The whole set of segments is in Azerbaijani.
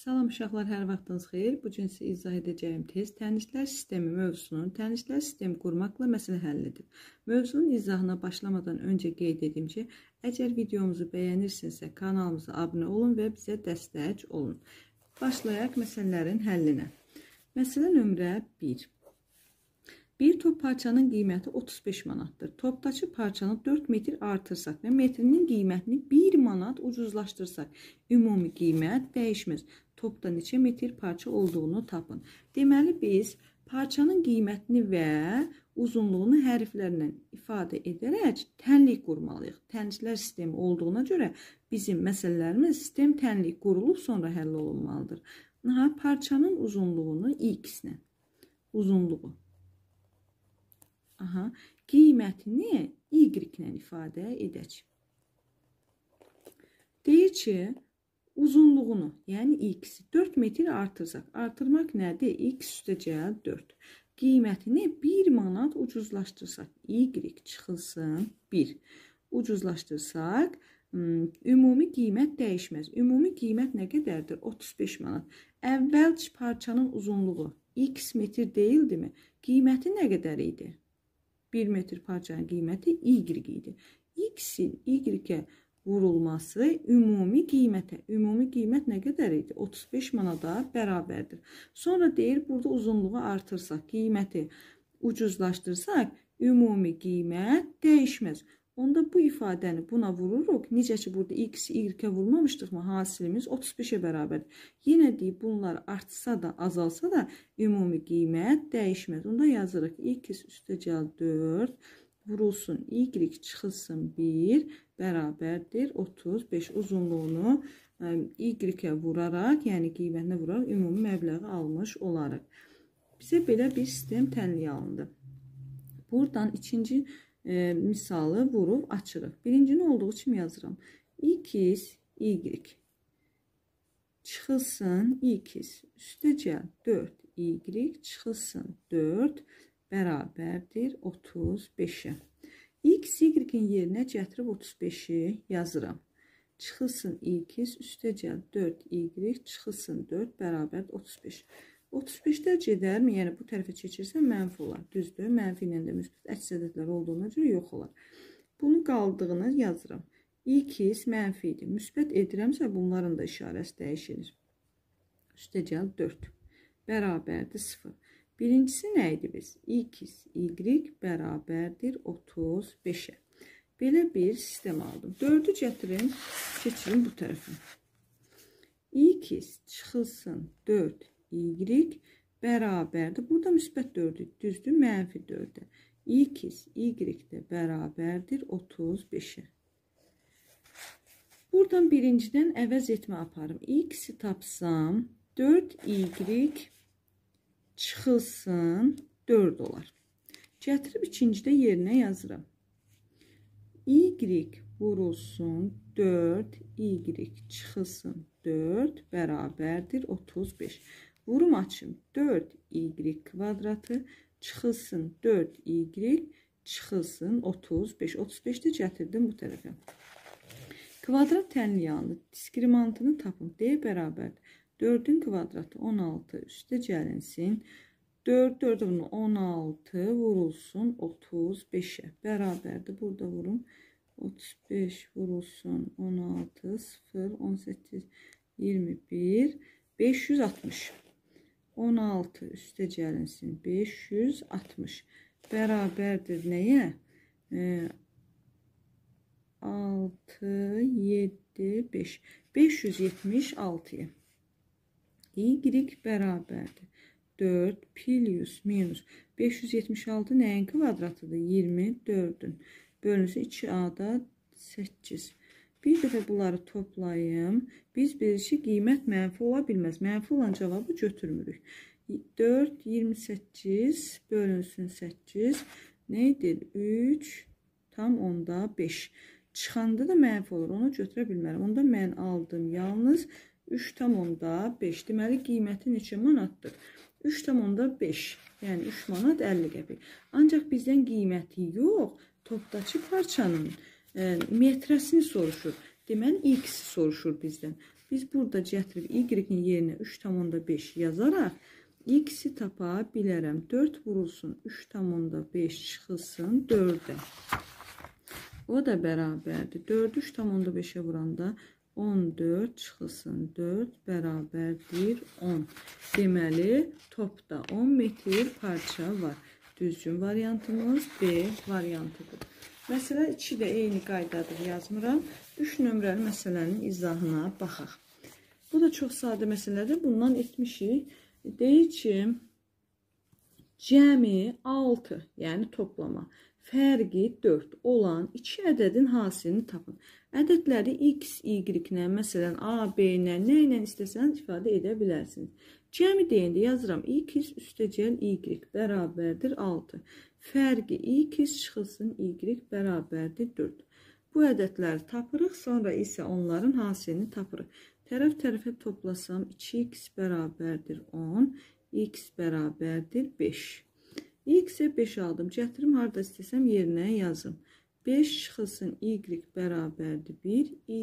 Salam uşaqlar, hər vaxtınız xeyir. Bu gün sizə izah edəcəyim tez tənizlər sistemi mövzusunun tənizlər sistemi qurmaqla məsələ həllidir. Mövzunun izahına başlamadan öncə qeyd edim ki, əgər videomuzu bəyənirsinizsə kanalımıza abunə olun və bizə dəstək olun. Başlayaq məsələlərin həllinə. Məsələ nömrə 1. Bir top parçanın qiyməti 35 manatdır. Topdakı parçanı 4 metr artırsaq və metrinin qiymətini 1 manat ucuzlaşdırsaq, ümumi qiymət dəyişməz. Topda neçə metr parça olduğunu tapın. Deməli biz parçanın qiymətini və uzunluğunu hərflərlə ifadə edərək tənlik qurmalıyıq. Tənliklər sistemi olduğuna görə bizim məsələlərimiz sistem tənlik qurulub sonra həll olunmalıdır. Naha parçanın uzunluğunu x-lə. Uzunluğu Aha, qiymətini y ilə ifadə edək. Deyir ki, uzunluğunu, yəni x 4 metr artırsaq, artırmaq nədir? x üstəcəl 4. Qiymətini 1 manat ucuzlaşdırsaq, y çıxılsın 1. Ucuzlaşdırsaq, hmm, ümumi qiymət dəyişməz. Ümumi qiymət nə qədərdir? 35 manat. Əvvəl parçanın uzunluğu x metr deyildimi? Qiyməti nə qədər idi? 1 metr parçanın qiyməti y idi. X-in y-ə vurulması ümumi qiymətə. Ümumi qiymət nə qədər idi? 35 manada bərabərdir. Sonra deyir, burada uzunluğu artırsaq, qiyməti ucuzlaşdırsaq, ümumi qiymət dəyişməz. Onda bu ifadəni buna vururuq. Necə ki, burada x, y-ə vurmamışdıqmı? Hasilimiz 35-ə bərabərdir. Yenə deyib, bunlar artsa da, azalsa da ümumi qiymət dəyişməz. Onda yazırıq x üstəcəl 4 vurulsun, y çıxılsın 1 bərabərdir 35 uzunluğunu y-ə vuraraq, yəni qiymətinə vuraraq ümumi məbləği almış olarıq. Bizə belə bir sistem tənliyə alındı. Buradan ikinci e, misalı vurub açırıq. Birincini olduğu kimi yazıram. X, Y. Çıxılsın X. Üstəcə 4 Y çıxılsın 4 bərabərdir 35-ə. X, Y-in yerinə gətirib 35-i yazıram. Çıxılsın X, üstəcə 4 Y, çıxılsın 4 bərabərdir 35. 35 dərəcədə, yəni bu tərəfə keçirsən mənfi olar. Düzdür? Mənfi ilə də müsbət əks ədədlər olduğuna görə yox olar. Bunun qaldığını yazıram. İkiz mənfi idi. Müsbət edirəmsə bunların da işarəsi dəyişilir. Üstəcəl 4. Bərabərdir 0. Birincisi nə idi biz? İkiz y bərabərdir 35-ə. Belə bir sistem aldım. 4-ü gətirin, keçirin bu tərəfə. İkiz çıxılsın 4 y bərabərdir. Burada müsbət 4-dür, düzdür, mənfi 4-də. x, y də bərabərdir 35-ə. Buradan birincidən əvəz etmə aparım. x-i tapsam 4y çıxılsın 4 olar. Gətirib ikincidə yerinə yazıram. y vurulsun 4, y çıxılsın 4 bərabərdir 35. 35. Vurum açım 4y kvadratı çıxılsın 4y çıxılsın 35. 35-də gətirdim bu tərəfə. Kvadrat tənliyanlı diskrimantını tapın. D bərabərdir. 4-ün kvadratı 16 üstə gəlinsin. 4, 4-ün 16 vurulsun 35-ə. Bərabərdir. Burada vurum. 35 vurulsun 16, 0, 18, 21, 560. 16 üstə gəlinsin 560 bərabərdir nəyə? E, 6, 7, 5 576-ya Y bərabərdir 4 pilius minus 576 nəyin kvadratıdır? 24-ün bölünüsü 2A-da 8 Bir də bunları toplayım. Biz bilişi qiymət mənfi ola bilməz. Mənfi olan cavabı götürmürük. 4, 28 bölünsün 8. Nə edir? 3, tam onda 5. Çıxanda da mənfi olur. Onu götürə bilmərəm. Onda mən aldım yalnız 3 tam onda 5. Deməli, qiyməti neçə manatdır? 3 tam onda 5. Yəni 3 manat 50 qəpik. Ancaq bizdən qiyməti yox, topdakı parçanın metrəsini soruşur. Deməli, x soruşur bizdən. Biz burada gətirib y-in yerinə 3,5 yazaraq x-i tapa bilərəm. 4 vurulsun, 3,5 çıxılsın 4-ə. O da bərabərdir. 4-ü 3,5-ə vuranda 14 çıxılsın 4 bərabərdir 10. Deməli, topda 10 metr parça var. Düzgün variantımız B variantıdır. Məsələ 2 də eyni qaydadır, yazmıram. 3 nömrəli məsələnin izahına baxaq. Bu da çox sadə məsələdir. Bundan etmişik. Deyir ki, cəmi 6, yəni toplama, fərqi 4 olan 2 ədədin hasilini tapın. Ədədləri x, y-nə, məsələn, a, b-nə, nə ilə istəsəniz ifadə edə bilərsiniz. Cəmi deyəndə yazıram, x üstəcəl y bərabərdir 6. Fərqi x çıxılsın y bərabərdir 4. Bu ədədləri tapırıq, sonra isə onların hansını tapırıq. Tərəf-tərəfə toplasam 2x bərabərdir 10, x bərabərdir 5. x-ə 5 aldım, gətirim harada istəsəm yerinə yazım. 5 çıxılsın y bərabərdir 1, y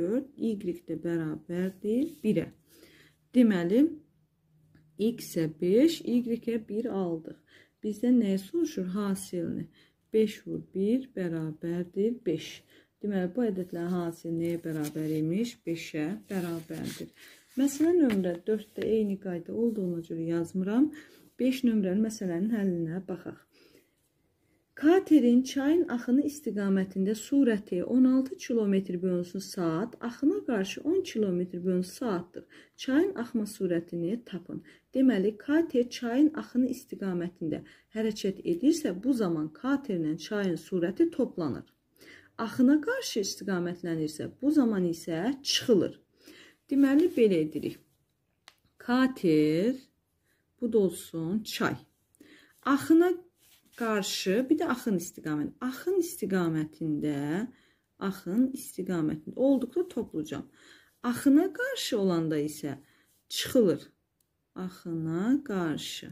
4, y də bərabərdir 1-ə. Deməli, x-ə 5, y-ə 1 aldıq bizdən nəyi soruşur? Hasilini. 5 vur 1 bərabərdir 5. Deməli, bu ədədlərin hansı nəyə bərabər imiş? 5-ə bərabərdir. Məsələ nömrə 4-də eyni qayda olduğuna görə yazmıram. 5 nömrəli məsələnin həllinə baxaq. Katerin çayın axını istiqamətində sürəti 16 km bölünsün saat, axına qarşı 10 km bölünsün saatdır. Çayın axma sürətini tapın. Deməli, kater çayın axını istiqamətində hərəkət edirsə, bu zaman katerlə çayın sürəti toplanır. Axına qarşı istiqamətlənirsə, bu zaman isə çıxılır. Deməli, belə edirik. Kater, bu da olsun çay. Axına qarşı, bir də axın istiqamət. Axın istiqamətində, axın istiqamətində olduqda toplucam. Axına qarşı olanda isə çıxılır. Axına qarşı.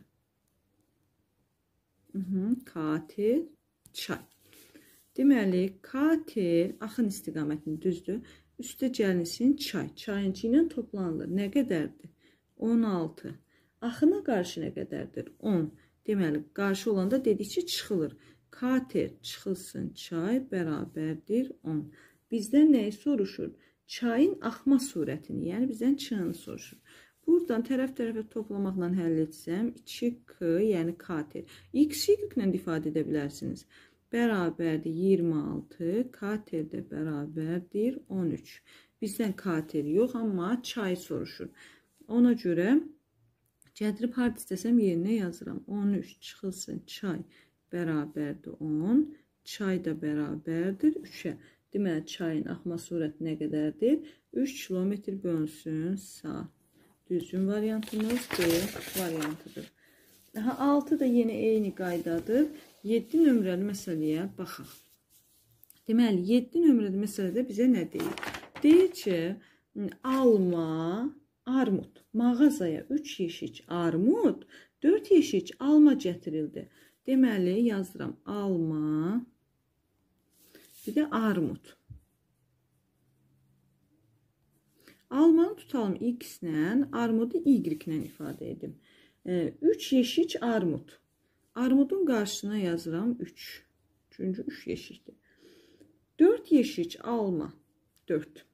Katil, çay. Deməli, katil axın istiqamətini düzdür. Üstə gəlnisin çay. Çayıncı ilə toplanılır. Nə qədərdir? 16. Axına qarşı nə qədərdir? 10. Deməli, qarşı olanda dedik ki, çıxılır. Kater çıxılsın çay bərabərdir 10. Bizdən nəyi soruşur? Çayın axma sürətini, yəni bizdən çığını soruşur. Buradan tərəf-tərəfə toplamaqla həll etsəm, 2K, yəni kater. X, Y ilə ifadə edə bilərsiniz. Bərabərdir 26, kater də bərabərdir 13. Bizdən kater yox, amma çay soruşur. Ona görə Cədrib hard istəsəm yerinə yazıram. 13 çıxılsın çay bərabərdir 10. Çay da bərabərdir 3-ə. Deməli, çayın axma sürəti nə qədərdir? 3 kilometr bölünsün saat. Düzgün variantımız B variantıdır. Daha 6 da yenə eyni qaydadır. 7 nömrəli məsələyə baxaq. Deməli, 7 nömrəli məsələdə bizə nə deyir? Deyir ki, alma armud. Mağazaya 3 yeşik armud, 4 yeşik alma gətirildi. Deməli, yazıram alma, bir də armud. Almanı tutalım x ilə, armudu y ilə ifadə edim. 3 yeşik armud. Armudun qarşısına yazıram 3. Çünki 3 yeşikdir. 4 yeşik alma. 4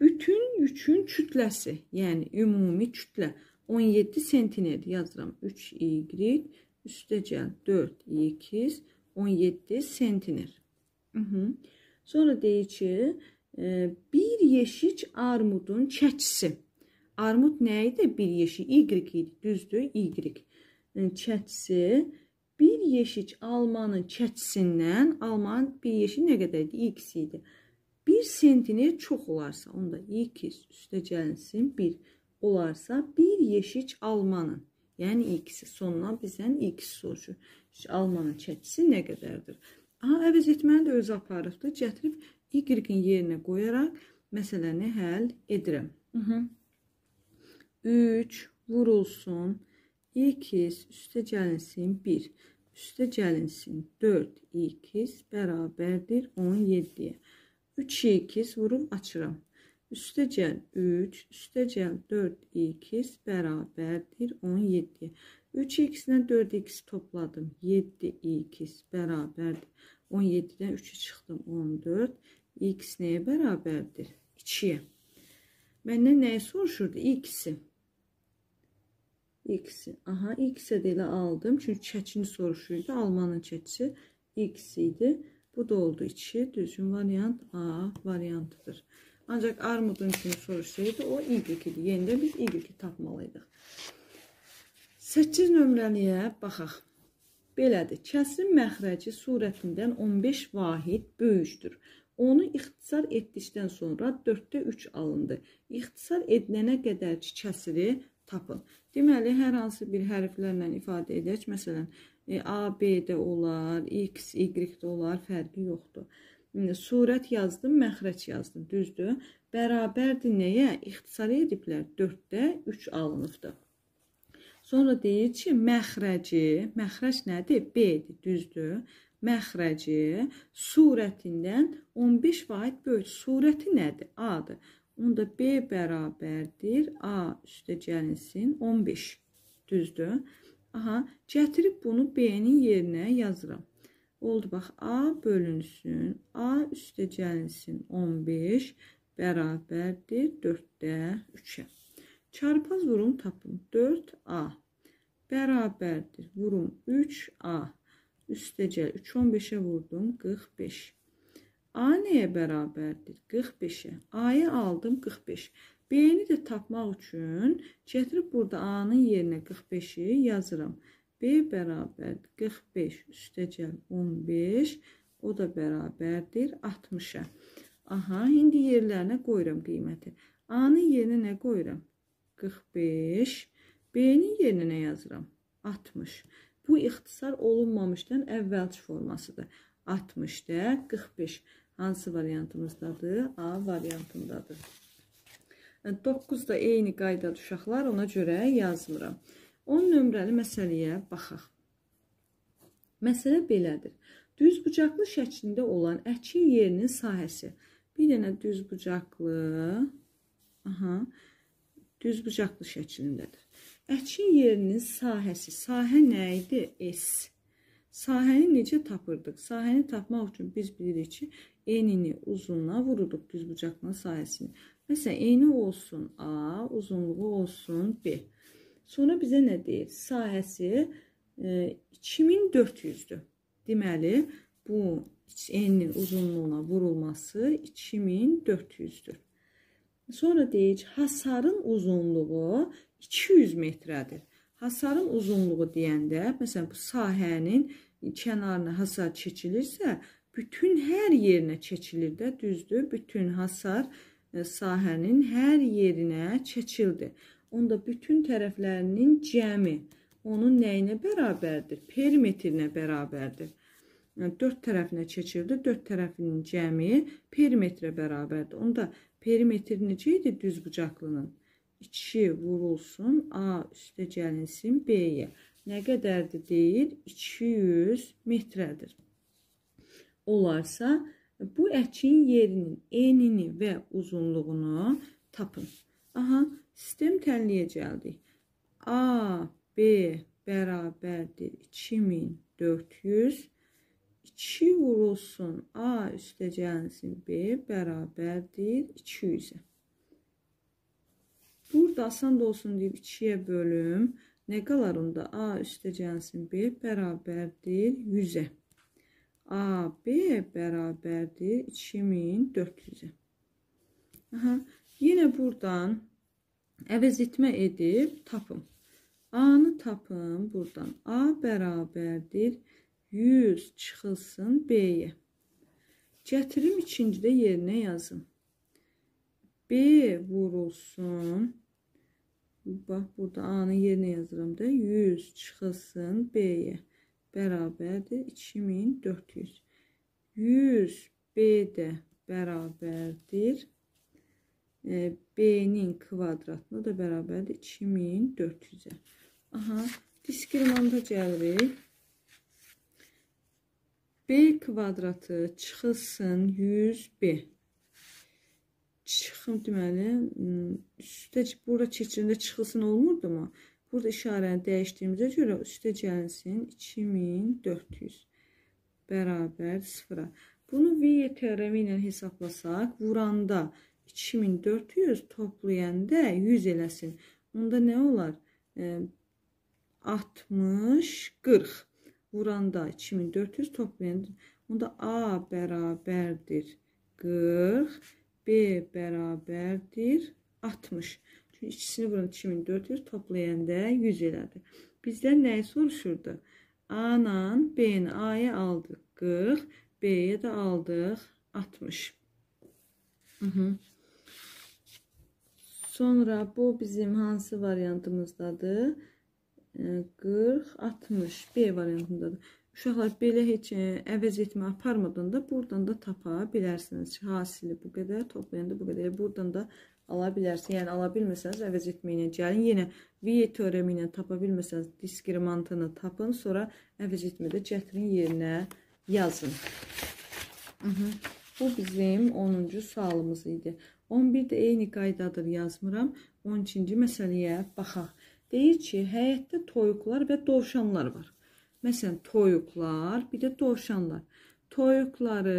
bütün yükün kütləsi, yəni ümumi kütlə 17 sentinel yazıram. 3y üstəcəl 4y 17 sentinel. Hı -hı. Sonra deyir ki, e, bir yeşik armudun çəkisi. Armud nə idi? Bir yeşik. Y idi. Düzdür. Y. E, çəkisi. Bir yeşik almanın çəkisindən alman bir yeşik nə qədər idi? X idi. 1 sentinir çox olarsa, onda 2 üstə gəlinsin 1 olarsa, 1 yeşik almanın, yəni x-i sonuna bizdən x soruşur. Almanın çəkisi nə qədərdir? Aha, əvəz etməni də özü aparıbdır. Gətirib y-in yerinə qoyaraq məsələni həll edirəm. 3 vurulsun 2 üstə gəlinsin 1 üstə gəlinsin 4 2 bərabərdir 17-yə. 3 ikiz vurum açıram. Üstəgəl 3, üstəgəl 4 ikiz bərabərdir 17. 3 ikisindən 4 ikiz topladım. 7 ikiz bərabərdir. 17-dən 3-ü çıxdım 14. X nəyə bərabərdir? 2-yə. Məndən nəyi soruşurdu? X-i. X-i. Aha, X-i də elə aldım. Çünki çəkini soruşurdu. Almanın çəkisi X idi. Bu da olduğu için düzgün variant A variantıdır. Ancak armudun kimi soruşsaydı o Y2 idi. Yenidən biz Y2 tapmalıydıq. 8 nömrəliyə baxaq. Belədir. Kəsrin məxrəci surətindən 15 vahid böyükdür. Onu ixtisar etdikdən sonra 4-də 3 alındı. İxtisar edilənə qədər ki, kəsiri tapın. Deməli, hər hansı bir hərflərlə ifadə edək. Məsələn, E, A, B də olar, X, Y də olar, fərqi yoxdur. Surət yazdım, məxrəc yazdım, düzdür. Bərabərdir nəyə? İxtisar ediblər, 4-də 3 alınıbdır. Sonra deyir ki, məxrəci, məxrəc nədir? B-dir, düzdür. Məxrəci surətindən 15 vahid böyük. Surəti nədir? A-dır. Onda B bərabərdir A üstə gəlinsin 15. Düzdür. Aha, gətirib bunu B-nin yerinə yazıram. Oldu, bax, A bölünsün, A üstə gəlinsin 15, bərabərdir 4-də 3-ə. Çarpaz vurum tapın, 4A bərabərdir, vurum 3A, üstə gəl, 3, 15-ə vurdum, 45. A nəyə bərabərdir? 45-ə. A-yı aldım, 45. B-ni də tapmaq üçün gətirib burada A-nın yerinə 45-i yazıram. B bərabər 45 üstəcəl 15, o da bərabərdir 60-a. Aha, indi yerlərinə qoyuram qiyməti. A-nın yerinə nə qoyuram? 45, B-nin yerinə nə yazıram? 60. Bu ixtisar olunmamışdan əvvəlki formasıdır. 60-də 45. Hansı variantımızdadır? A variantındadır. 9 da eyni qaydadır uşaqlar, ona görə yazmıram. 10 nömrəli məsələyə baxaq. Məsələ belədir. Düz bucaqlı şəklində olan əkin yerinin sahəsi. Bir dənə düz bucaqlı, aha, düz bucaqlı şəklindədir. Əkin yerinin sahəsi, sahə nə idi? S. Sahəni necə tapırdıq? Sahəni tapmaq üçün biz bilirik ki, enini uzunluğa vururuq düz bucaqlının sahəsini. Məsələn, eyni olsun A, uzunluğu olsun B. Sonra bizə nə deyir? Sahəsi e, 2400-dür. Deməli, bu enin uzunluğuna vurulması 2400-dür. Sonra deyir, hasarın uzunluğu 200 metrədir. Hasarın uzunluğu deyəndə, məsələn, bu sahənin kənarına hasar çəkilirsə, bütün hər yerinə çəkilir də, düzdür? Bütün hasar çəkilir E, sahənin hər yerinə çəkildi. Onda bütün tərəflərinin cəmi onun nəyinə bərabərdir? Perimetrinə bərabərdir. 4 yəni tərəfinə çəkildi. 4 tərəfinin cəmi perimetrə bərabərdir. Onda perimetr necə idi düz bucaqlının? 2 vurulsun A üstə gəlinsin B-yə. Nə qədərdir deyir? 200 metrədir. Olarsa Bu əkin yerinin enini və uzunluğunu tapın. Aha, sistem tənliyə gəldik. A, B bərabərdir 2400. 2 vurulsun A üstə gəlsin B bərabərdir 200-ə. Burada asan da olsun deyib 2-yə bölüm. Nə qalar onda? A üstə gəlsin B bərabərdir 100-ə. AB bərabərdir 2400-ə. Aha, yenə buradan əvəz etmə edib tapım. A-nı tapım buradan. A bərabərdir 100 çıxılsın B-yə. Gətirim ikincidə yerinə yazın. B vurulsun. Bax, burada A-nı yerinə yazıram da. 100 çıxılsın B-yə bərabərdir 2400. 100 B də bərabərdir. E, B-nin kvadratına da bərabərdir 2400-ə. Aha, diskrimanta gəldik. B kvadratı çıxılsın 100B. Çıxım deməli, üstə bura keçirində çıxılsın olmurdu mu? Burada işarəni dəyişdiyimizə görə üstə gəlsin 2400 bərabər 0-a. Bunu V teoremi ilə hesablasaq, vuranda 2400 toplayanda 100 eləsin. Onda nə olar? 60 e, 40 vuranda 2400 toplayanda onda A bərabərdir 40, B bərabərdir 60. İkisini vurun 2400 toplayanda 100 elədi. Bizdən nəyi soruşurdu? A-dan B-ni A-ya aldıq 40, B-yə də aldıq 60. Hı -hı. Sonra bu bizim hansı variantımızdadır? 40, 60 B variantındadır. Uşaqlar belə heç e, əvəz etmə aparmadan da buradan da tapa bilərsiniz. Hasili bu qədər, toplayanda bu qədər. Buradan da ala bilərsiniz. Yəni, ala bilməsəniz, əvəz etməyinə gəlin. Yenə V teoremi ilə tapa bilməsəniz, diskrimantını tapın, sonra əvəz etmədə cətrin yerinə yazın. Hı mhmm. -hı. Bu bizim 10-cu sualımız idi. 11 də eyni qaydadır yazmıram. 12-ci məsələyə baxaq. Deyir ki, həyətdə toyuqlar və dovşanlar var. Məsələn, toyuqlar, bir də dovşanlar. Toyuqları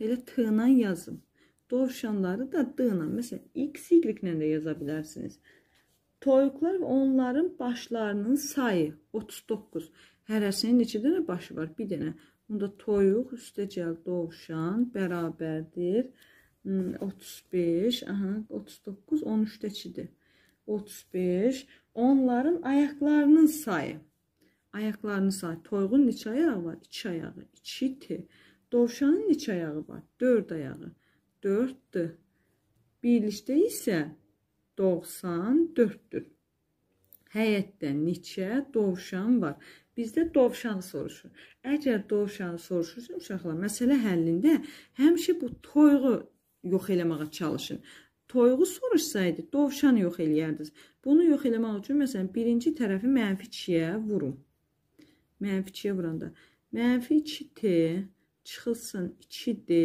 elə t-la yazın. Dovşanları da D ilə, məsələn, X, Y ilə də yaza bilərsiniz. Toyuqlar və onların başlarının sayı 39. Hərəsinin neçə dənə başı var? Bir dənə. Bunda toyuq, üstəcəl dovşan bərabərdir. 35, hmm, aha, 39, 13-dəkidir. 35. Onların ayaqlarının sayı. Ayaqlarının sayı. Toyuğun neçə ayağı var? 2 ayağı. 2-tir. Dovşanın neçə ayağı var? 4 ayağı. 4-dür. Birlikdə isə 94-dür. Həyətdə neçə dovşan var? Bizdə dovşan soruşur. Əgər dovşan soruşursa uşaqlar, məsələ həllində həmişə bu toyuğu yox eləməyə çalışın. Toyuğu soruşsaydı, dovşan yox eləyərdiniz. Bunu yox eləmək üçün məsələn birinci tərəfi mənfi 2-yə vurun. Mənfi 2-yə vuranda mənfi 2t çıxılsın 2d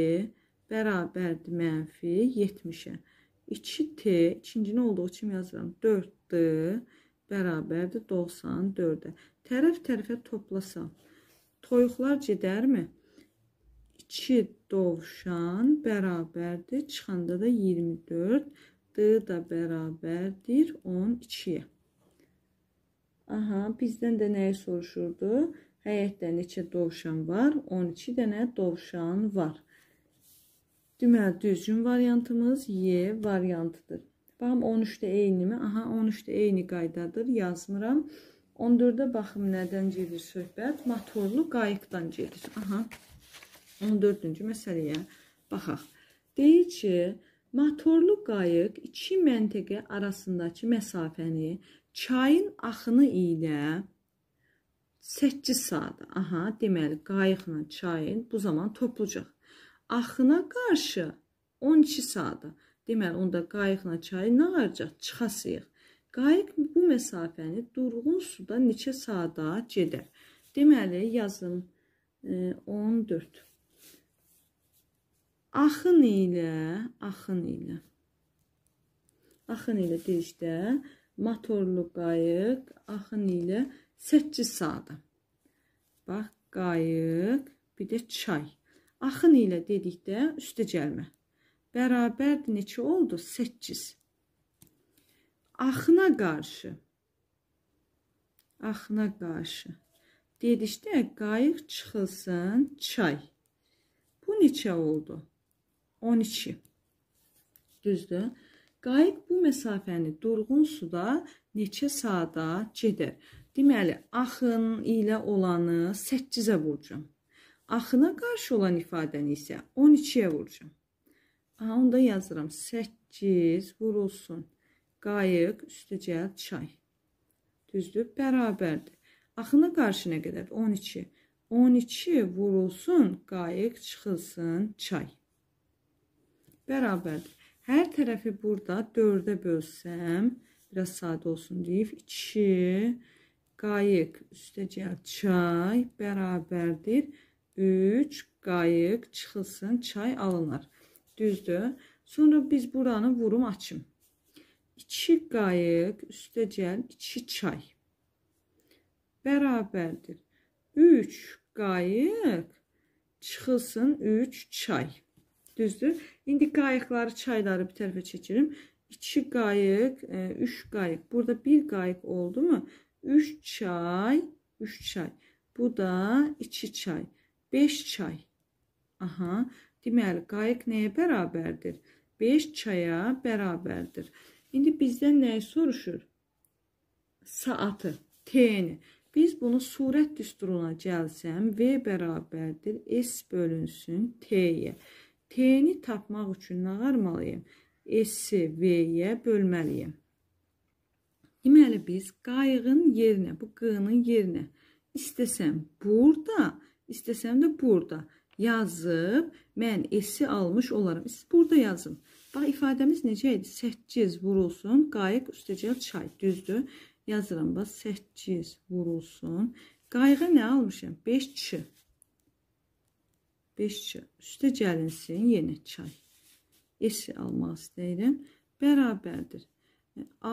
bərabərdir mənfi 70-ə. 2T, ikincini olduğu kimi yazıram. 4D bərabərdir 94-ə. Tərəf-tərəfə toplasam, toyuqlar gedərmi? 2 dovşan bərabərdir, çıxanda da 24, D da bərabərdir 12-yə. Aha, bizdən də nəyi soruşurdu? Həyətdə neçə dovşan var? 12 dənə dovşan var. Deməli düzgün variantımız Y variantıdır. Baxım 13-də eynimi? Aha 13-də eyni qaydadır. Yazmıram. 14-də baxım nədən gedir söhbət? Motorlu qayıqdan gedir. Aha. 14-cü məsələyə baxaq. Deyir ki, motorlu qayıq iki məntəqə arasındakı məsafəni çayın axını ilə 8 saat. Aha, deməli qayıqla çayın bu zaman toplayacaq axına qarşı 12 saata, deməli onda qayıqla çayı nə arca çıxasıyıq. Qayıq bu məsafəni durğun suda neçə saata gedər? Deməli yazım e, 14. Axın ilə, axın ilə. Axın ilə deyişdə motorlu qayıq axın ilə 8 saata. Bax qayıq, bir də çay. Axın ilə dedikdə üstə gəlmə. Bərabərdir neçə oldu? 8. Axına qarşı. Axına qarşı. Dedikdə qayıq çıxılsın çay. Bu neçə oldu? 12. Düzdür? Qayıq bu məsafəni durğun suda neçə saata gedər? Deməli, axın ilə olanı 8-ə vuracağam. Axına qarşı olan ifadəni isə 12-yə vuracağım. Aha, onda yazıram 8 vurulsun. Qayıq üstəcəl çay. Düzdür, bərabərdir. Axına qarşı nə qədər? 12. 12 vurulsun, qayıq çıxılsın çay. Bərabərdir. Hər tərəfi burada 4-ə bölsəm, biraz sadə olsun deyib 2 qayıq üstəcəl çay bərabərdir 3 qayıq çıxılsın, çay alınır. Düzdür. Sonra biz buranı vurum açım. 2 qayıq üstəcəl 2 çay. Bərabərdir. 3 qayıq çıxılsın 3 çay. Düzdür. İndi qayıqları, çayları bir tərəfə çəkirim. 2 qayıq, 3 e, qayıq. Burada 1 qayıq oldu mu? 3 çay, 3 çay. Bu da 2 çay. 5 çay. Aha, deməli qayıq nəyə bərabərdir? 5 çaya bərabərdir. İndi bizdən nəyi soruşur? Saatı, T-ni. Biz bunu surət düsturuna gəlsəm, V bərabərdir, S bölünsün T-yə. T-ni tapmaq üçün nə qarmalıyım? S-i V-yə bölməliyim. Deməli, biz qayığın yerinə, bu Q-nın yerinə istəsəm burada İstəsəm də burada yazıb mən S-i almış olaram. Siz burada yazın. Bax, ifadəmiz necə idi? 8 vurulsun, qayıq üstəcəl çay, düzdür. Yazıram, bax, 8 vurulsun. Qayığa nə almışam? 5 çı. 5 çı. Üstə gəlinsin, yenə çay. S-i almaq istəyirəm. Bərabərdir.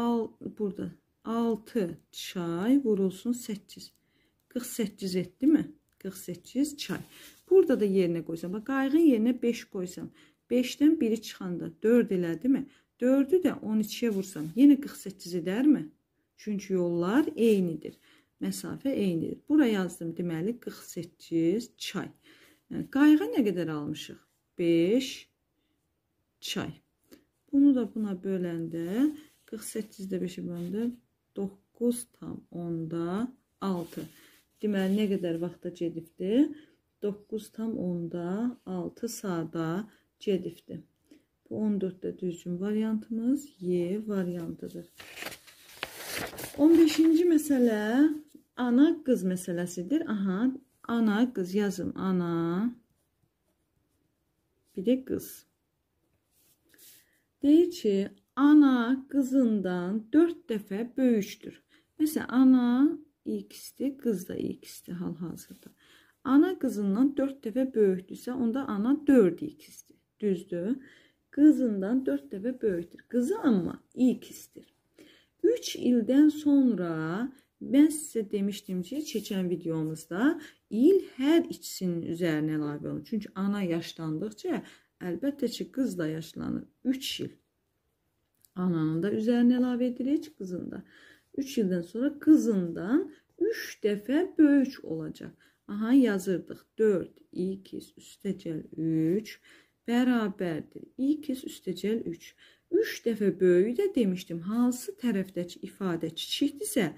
Al, burada 6 çay vurulsun 8. 48 etdi mi? 48 çay. Burada da yerinə qoysam. Bax qayığın yerinə 5 qoysam. 5-dən 1-i çıxanda 4 elədimi? 4-ü də 12-yə vursam yenə 48 edərmi? Çünki yollar eynidir. Məsafə eynidir. Bura yazdım deməli 48 çay. Yəni, qayığa nə qədər almışıq? 5 çay. Bunu da buna böləndə 48-də 5-ə böləndə 9 tam onda 6. Deməli, nə qədər vaxta gedibdi? 9,6 saata gedibdi. Bu 14-də düzgün variantımız Y variantıdır. 15-ci məsələ ana qız məsələsidir. Aha, ana qız yazım. Ana bir də qız. Deyir ki, ana qızından 4 dəfə böyükdür. Məsələn, ana ikisi kız da ikisi hal-hazırda. Ana kızından 4 dəfə böyükdürsə, onda ana 4 ikisidir. Düzdür? Kızından 4 dəfə böyükdür. Qızı amma ikisidir. 3 ildən sonra ben size demişdim ki, keçən videomuzda il her ikisinin üzerine əlavə olur. Çünkü ana yaşlandıqca əlbəttə ki, qız da yaşlanır. 3 il. Ananın da üzerine əlavə edirik, kızın da. 3 ildən sonra qızından 3 dəfə böyük olacaq. Aha yazırdıq. 4 2 üstəcəl 3 bərabərdir. 2 üstəcəl 3. 3 dəfə böyüyü də demişdim. Hansı tərəfdəki ifadə kiçikdirsə,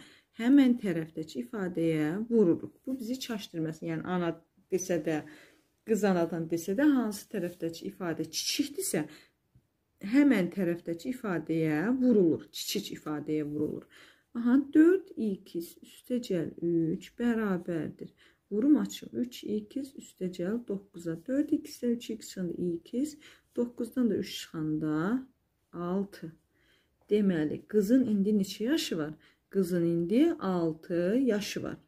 həmən tərəfdəki ifadəyə vururuq. Bu bizi çaşdırmasın. Yəni ana desə də, qız anadan desə də hansı tərəfdəki ifadə kiçikdirsə, həmən tərəfdəki ifadəyə vurulur. Kiçik ifadəyə vurulur. Aha 4 ikiz üstəcəl 3 bərabərdir. Vurum açıq 3 ikiz üstəcəl 9-a 4 ikizdən 3 ikizdən ikiz 9-dan da 3 çıxanda 6. Deməli qızın indi neçə yaşı var? Qızın indi 6 yaşı var.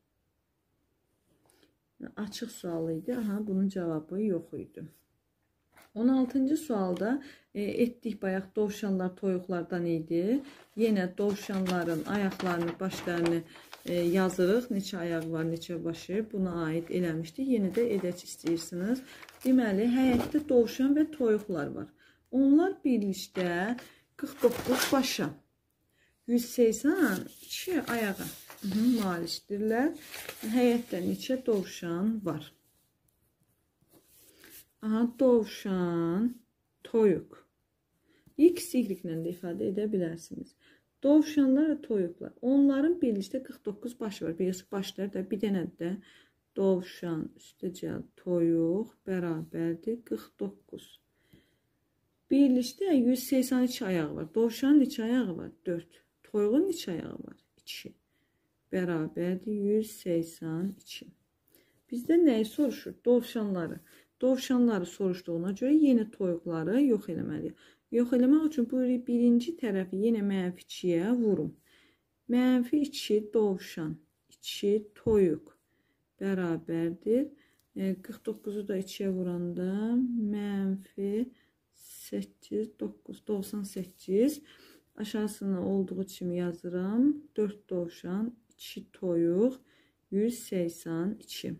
Açıq sual idi. Aha bunun cavabı yox idi. 16-cı sualda e, etdik bayaq dovşanlar toyuqlardan idi. Yenə dovşanların ayaqlarını, başlarını e, yazırıq. Neçə ayağı var, neçə başı buna aid eləmişdik. Yenə də edək istəyirsiniz. Deməli, həyətdə dovşan və toyuqlar var. Onlar birlikdə 49 başa, 182 ayağa malikdirlər. Həyətdə neçə dovşan var? Aha, dovşan, toyuq. X, Y ilə də ifadə edə bilərsiniz. Dovşanlar və toyuqlar. Onların birlikdə 49 başı var. Bilirsiniz, başları da bir dənədir də. Dovşan, üstəcəl, toyuq bərabərdir 49. Birlikdə 182 ayağı var. Dovşanın neçə ayağı var? 4. Toyuğun neçə ayağı var? 2. Bərabərdir 182. Bizdə nəyi soruşur? Dovşanları. Dovşanları. Dovşanları soruşduğuna görə yenə toyuqları yox eləməliyik. Yox eləmək üçün bu birinci tərəfi yenə mənfi 2-yə vurum. Mənfi 2 dovşan, 2 toyuq bərabərdir. 49-u e, da 2-yə vuranda mənfi 8, 9, 98 aşağısını olduğu kimi yazıram. 4 dovşan, 2 toyuq, 182.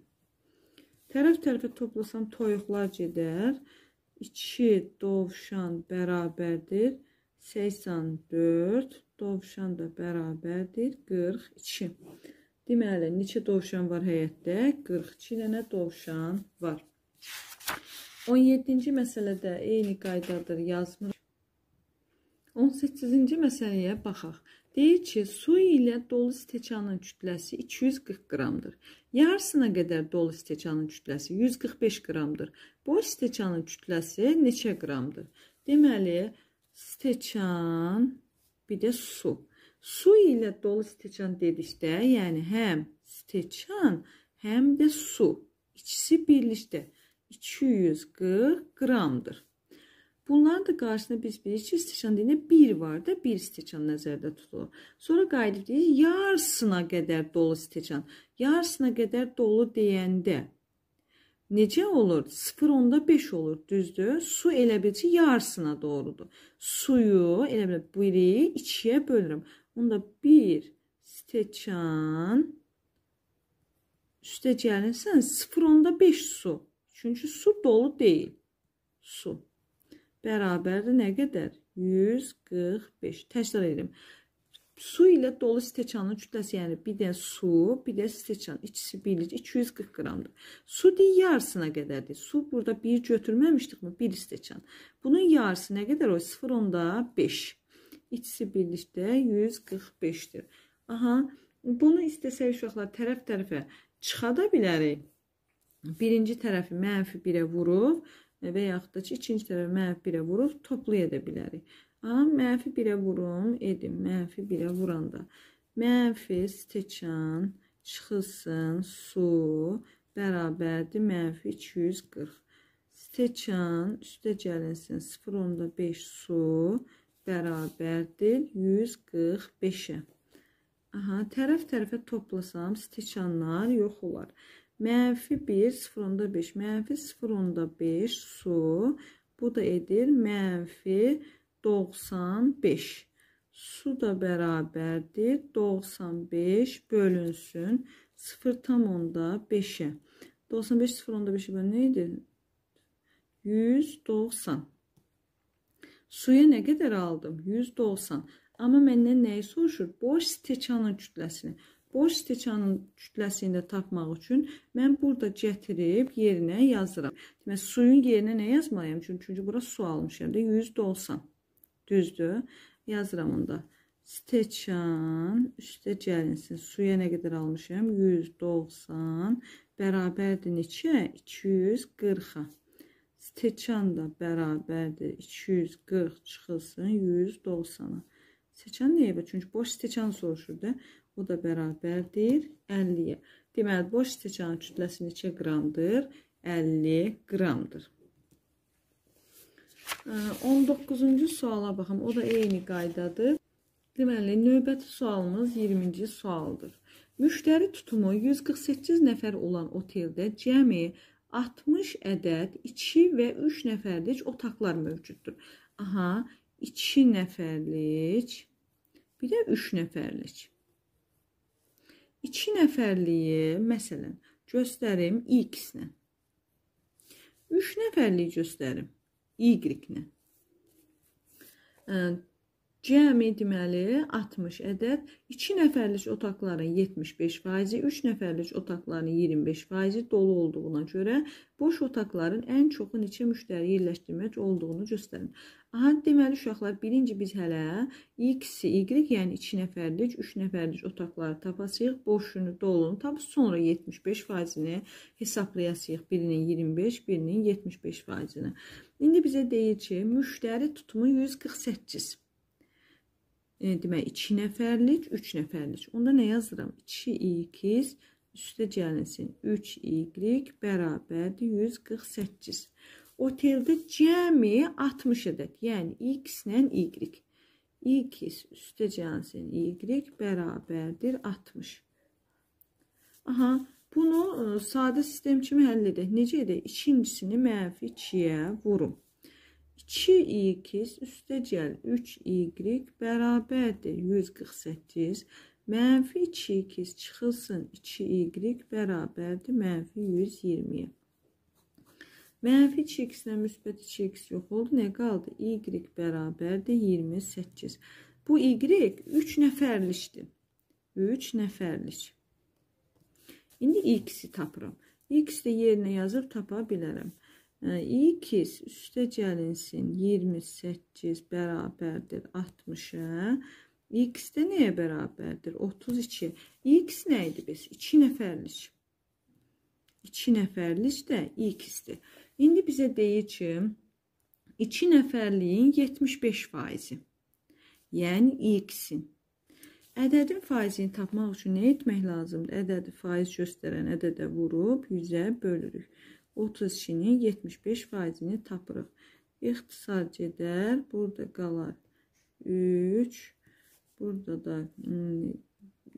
Tərəf-tərəfə toplasam toyuqlar gedər. 2 dovşan bərabərdir 84. Dovşan da bərabərdir 42. Deməli, neçə dovşan var həyətdə? 42 dənə dovşan var. 17-ci məsələdə eyni qaydadır yazmır. 18-ci məsələyə baxaq. Deyir ki, su ilə dolu stəkanın kütləsi 240 qramdır. Yarısına qədər dolu stəkanın kütləsi 145 qramdır. Boş stəkanın kütləsi neçə qramdır? Deməli, stəkan bir də su. Su ilə dolu stəkan dedikdə, yəni həm stəkan, həm də su ikisi birlikdə 240 qramdır. Bunların da karşısında biz bir için istiçan bir var da bir istiçan nəzərdə tutulur. Sonra qayıdıb deyir yarısına qədər dolu istiçan. Yarısına qədər dolu deyəndə necə olur? 0.5 olur, düzdür? Su elə bilcə yarısına doğrudur. Suyu elə bil biri ikiyə bölürəm. Onda bir steçan üstə gəlirsən 0.5 su. Çünki su dolu deyil. Su. bərabərdir nə qədər? 145. Təkrar edim. Su ilə dolu steçanın kütləsi, yəni bir də su, bir də steçan, ikisi birlikdə 240 qramdır. Su deyə yarısına qədərdir. Su burada bir götürməmişdikmi? 1 steçan. Bunun yarısı nə qədər o? 0.5. İkisi birlikdə 145-dir. Aha, bunu istəsək uşaqlar tərəf-tərəfə çıxada bilərik. Birinci tərəfi mənfi 1-ə vurub, və yaxud da ki, ikinci tərəf mənfi 1-ə vurub toplu edə bilərik. Amma mənfi 1-ə vurum, edim, mənfi 1-ə vuranda. Mənfi stəkan çıxılsın, su bərabərdir mənfi 240. Stəkan üstə gəlinsin 0.5 su bərabərdir 145-ə. Aha, tərəf-tərəfə toplasam stəkanlar yox olar. Mənfi 1, 0.5. Mənfi 0.5 su. Bu da edir mənfi 95. Su da bərabərdir. 95 bölünsün 0.5-ə. 95 0.5-ə bölün nə edir? 190. Suya nə qədər aldım? 190. Amma məndən nəyi soruşur? Boş stəkanın kütləsini. Boş stiçanın kütləsini də tapmaq üçün mən burada gətirib yerinə yazıram. Demək, suyun yerinə nə yazmalıyam? Çünki bura su almışam da 100 dolsan. Düzdür? Yazıram onda. Stiçan üstə gəlinsin. Suya nə qədər almışam? 190 bərabərdir neçə? 240-a. Stiçan da bərabərdir 240 çıxılsın 190-a. Seçən nəyə görə? Çünki boş seçən soruşur da. Bu da bərabərdir 50-yə. Deməli, boş stəkanın kütləsi neçə qramdır? 50 qramdır. 19-cu suala baxım. O da eyni qaydadır. Deməli, növbəti sualımız 20-ci sualdır. Müştəri tutumu 148 nəfər olan oteldə cəmi 60 ədəd 2 və 3 nəfərlik otaqlar mövcuddur. Aha, 2 nəfərlik, bir də 3 nəfərlik. 2 nəfərliyi, məsələn, göstərim x-nə. 3 nəfərliyi göstərim y-nə. Cəmi deməli 60 ədəd, 2 nəfərlik otaqların 75%-i, 3 nəfərlik otaqların 25%-i dolu olduğuna görə boş otaqların ən çoxu neçə müştəri yerləşdirmək olduğunu göstərir. Aha, deməli uşaqlar, birinci biz hələ x, y, yəni 2 nəfərlik, 3 nəfərlik otaqları tapasıyıq, boşunu, dolunu tapıb sonra 75%-ini hesablayasıyıq, birinin 25, birinin 75%-ini. İndi bizə deyir ki, müştəri tutumu 148 e, demək 2 nəfərlik, 3 nəfərlik. Onda nə yazıram? 2x üstə gəlinsin. 3y bərabərdir 148. Oteldə cəmi 60 ədəd, yəni x ilə y. x üstə gəlinsin y bərabərdir 60. Aha, bunu e, sadə sistem kimi həll edək. Necə edək? İkincisini mənfi 2-yə vurum. 2x üstəgəl 3y bərabərdir 148. Mənfi 2x çıxılsın 2y bərabərdir mənfi 120. Mənfi 2x-lə müsbət 2x yox oldu. Nə qaldı? y bərabərdir 28. Bu y 3 nəfərlikdir. 3 nəfərlik. İndi x-i tapıram. x də yerinə yazıb tapa bilərəm. 2 üstə gəlinsin 28 bərabərdir 60-a. X də nəyə bərabərdir? 32. X nə idi biz? 2 nəfərlik. 2 nəfərlik də X-dir. İndi bizə deyir ki, 2 nəfərliyin 75 faizi. Yəni X-in. Ədədin faizini tapmaq üçün nə etmək lazımdır? Ədədi faiz göstərən ədədə vurub 100-ə bölürük. 30 işinin 75 faizini tapırıq. İxtisar gedər, burada qalar 3, burada da hmm,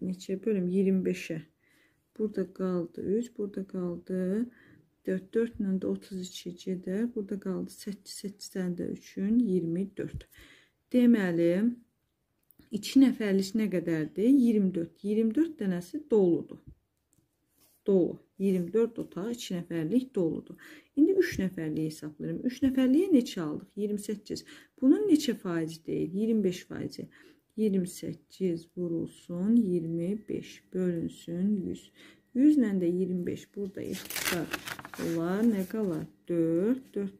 neçə bölüm? 25-ə. Burada qaldı 3, burada qaldı 4, 4 ilə də 32 gedər, burada qaldı 8, 8-dən də 3-ün 24. Deməli, 2 nəfərlik nə qədərdir? 24. 24 dənəsi doludur dolu. 24 otaq 2 nəfərlik doludur. İndi 3 nəfərliyi hesablayıram. 3 nəfərliyə neçə aldıq? 28. Bunun neçə faizi deyil? 25 faizi. 28 vurulsun 25 bölünsün 100. 100 ilə də 25 burada ixtisar olar. Nə qalar? 4, 4,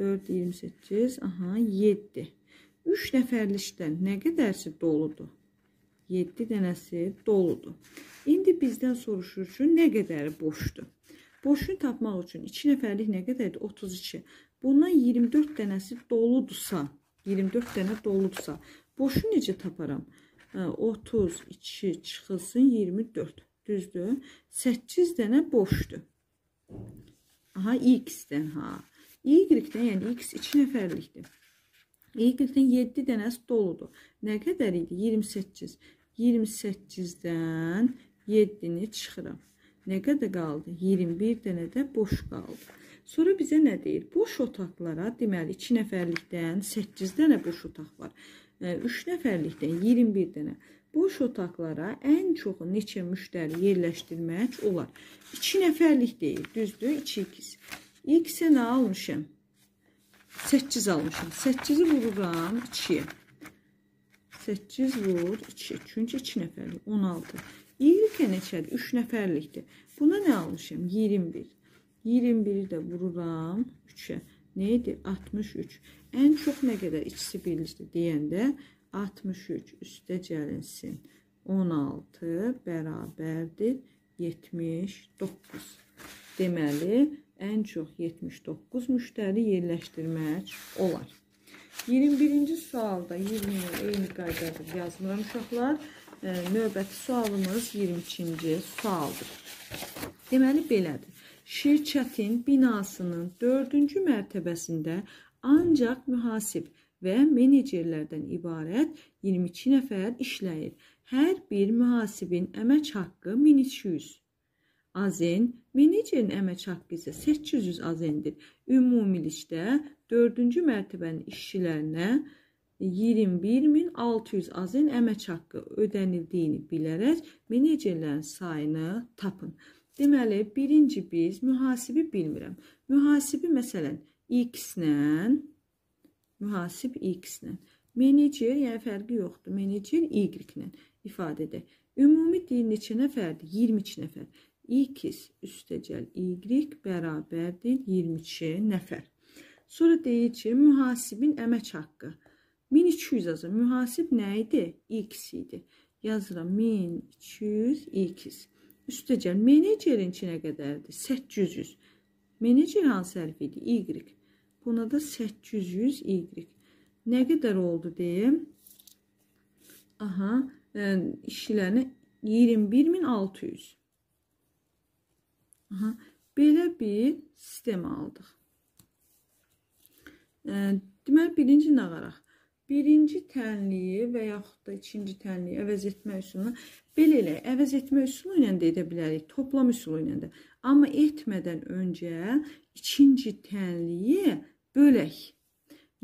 4, 28, aha 7. 3 nəfərlikdən nə qədərsi doludur? 7 dənəsi doludur. İndi bizdən soruşur ki, nə qədəri boşdur? Boşunu tapmaq üçün 2 nəfərlik nə qədərdir? 32. Bundan 24 dənəsi doludursa, 24 dənə doludursa, boşu necə taparam? 32 hə, çıxılsın 24. Düzdür? 8 dənə boşdur. Aha, x-dən ha. Y-dən, yəni x 2 nəfərlikdir. Y-dən 7 dənəsi doludur. Nə qədər idi? 28. 28-dən 7-ni çıxıram. Nə qədər qaldı? 21 dənə də boş qaldı. Sonra bizə nə deyir? Boş otaqlara, deməli 2 nəfərlikdən 8 dənə boş otaq var. 3 nəfərlikdən 21 dənə. Boş otaqlara ən çox neçə müştəri yerləşdirmək olar? 2 nəfərlik deyil, düzdür? 2 2. X-ə nə almışam? 8 almışam. 8-i vururam 2-yə. 8 vur 2. Çünki 2 nəfərlik 16. Y neçədir? 3 nəfərlikdir. Buna nə almışam? 21. 21-i də vururam 3-ə. Nə idi? 63. Ən çox nə qədər ikisi birlikdir deyəndə 63 üstə gəlinsin. 16 bərabərdir 79. Deməli, ən çox 79 müştəri yerləşdirmək olar. 21-ci sualda 20 eyni qaydada yazmıram uşaqlar. E, növbəti sualımız 22-ci sualdır. Deməli belədir. Şirkətin binasının 4-cü mərtəbəsində ancaq mühasib və menecerlərdən ibarət 22 nəfər işləyir. Hər bir mühasibin əmək haqqı 1200 azen, menecerin əmək haqqı isə 800 azendir. Ümumilikdə 4-cü mərtəbənin işçilərinə 21600 azen əmək haqqı ödənildiyini bilərək menecerlərin sayını tapın. Deməli, birinci biz mühasibi bilmirəm. Mühasibi məsələn x-lə mühasib x-lə menecer, yəni fərqi yoxdur. Menecer y-lə ifadə edək. Ümumi deyil neçə nəfərdir? 22 nəfər x üstəcəl y bərabərdir 22 nəfər. Sonra deyir ki, mühasibin əmək haqqı 1200 yazır. Mühasib nə idi? X idi. Yazıram 1200 x. Üstəcəl menecerin içinə qədərdir? 800. Menecer hansı hərfi idi? Y. Buna da 800 y. Nə qədər oldu deyim? Aha, e, işlənə 21600. Aha, belə bir sistem aldıq. Deməli, birinci nə qaraq? Birinci tənliyi və yaxud da ikinci tənliyi əvəz etmək üsulunu belə elə əvəz etmək üsulu ilə də edə bilərik, toplam üsulu ilə də. Amma etmədən öncə ikinci tənliyi bölək.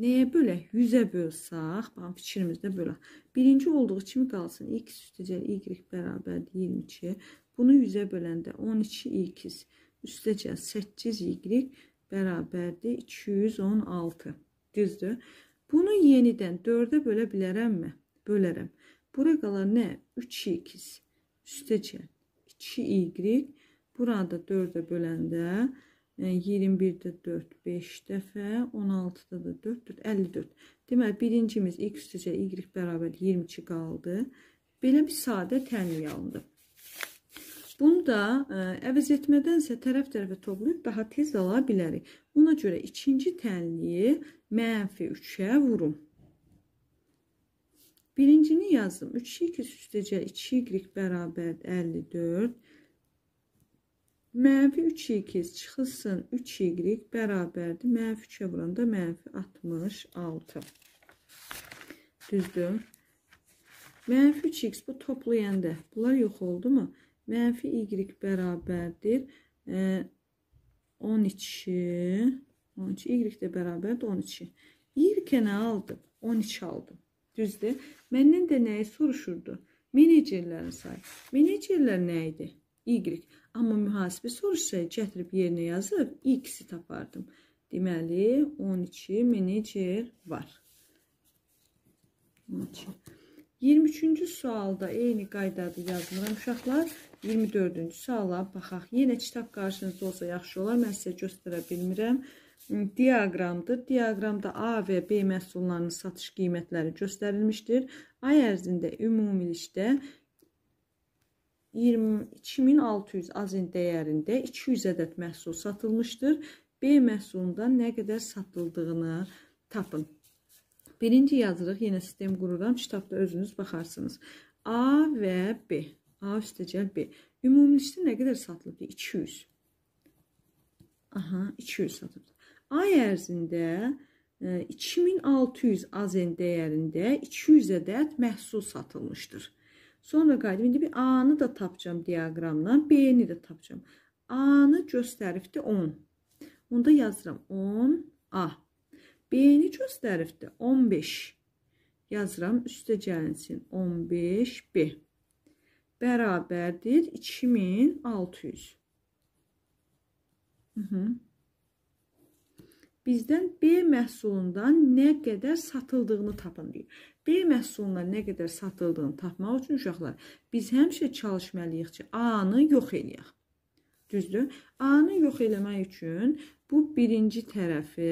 Nəyə bölək? 100-ə bölsək, baxın fikrimizdə bölək. Birinci olduğu kimi qalsın. x üstəcəl y bərabər 22. Bunu 100-ə böləndə 12x üstəcə 8y bərabərdir 216. Düzdür. Bunu yenidən 4-ə bölə bilərəmmi? Bölərəm. Bura qalar nə? 3x üstəcə 2y. Burada 4-ə böləndə 21-də 4, 5 dəfə, 16-da da 4, 4, 54. Deməli, birincimiz x üstəcə y bərabər 22 qaldı. Belə bir sadə tənliyə alındı. Bunu da ə, e, əvəz etmədənsə tərəf-tərəfə toplayıb daha tez ala bilərik. Ona görə ikinci tənliyi mənfi 3-ə vurum. Birincini yazdım. 3x üstəcə 2y bərabər 54. Mənfi 3x çıxılsın 3y bərabərdir. Mənfi 3-ə vuranda mənfi 66. Düzdür. Mənfi 3x bu toplayanda bunlar yox oldu mu? Mənfi y bərabərdir. 12 e, 12 y də bərabərdir 12. Y kənə aldım. 12 aldım. Düzdür. Məndən də nəyi soruşurdu? Menecerlərin sayı. Menecerlər nə idi? Y. Amma mühasibə soruşsaydı gətirib yerinə yazıb x-i tapardım. Deməli 12 menecer var. 12. 23-cü sualda eyni qaydadır yazmıram uşaqlar. 24-cü suala baxaq. Yenə kitab qarşınızda olsa yaxşı olar. Mən sizə göstərə bilmirəm. Hmm, Diaqramdır. Diaqramda A və B məhsullarının satış qiymətləri göstərilmişdir. Ay ərzində ümumilikdə 22600 azin dəyərində 200 ədəd məhsul satılmışdır. B məhsulundan nə qədər satıldığını tapın. Birinci yazırıq, yenə sistem qururam, kitabda özünüz baxarsınız. A və B. A üstəcəl B. Ümumilikdə nə qədər satılıbdır? 200. Aha, 200 satılıbdır. Ay ərzində 2600 e, azen dəyərində 200 ədəd məhsul satılmışdır. Sonra qaydım, indi bir A-nı da tapacam diaqramdan, B-ni də tapacam. A-nı göstərifdir 10. Onda yazıram 10 A. B-ni cüz tərifdir. 15. Yazıram üstə gəlsin. 15 B. Bərabərdir 2600. Hı -hı. Bizdən B məhsulundan nə qədər satıldığını tapın deyir. B məhsulundan nə qədər satıldığını tapmaq üçün uşaqlar, biz həmişə çalışmalıyıq ki, A-nı yox eləyək. Düzdür? A-nı yox eləmək üçün bu birinci tərəfi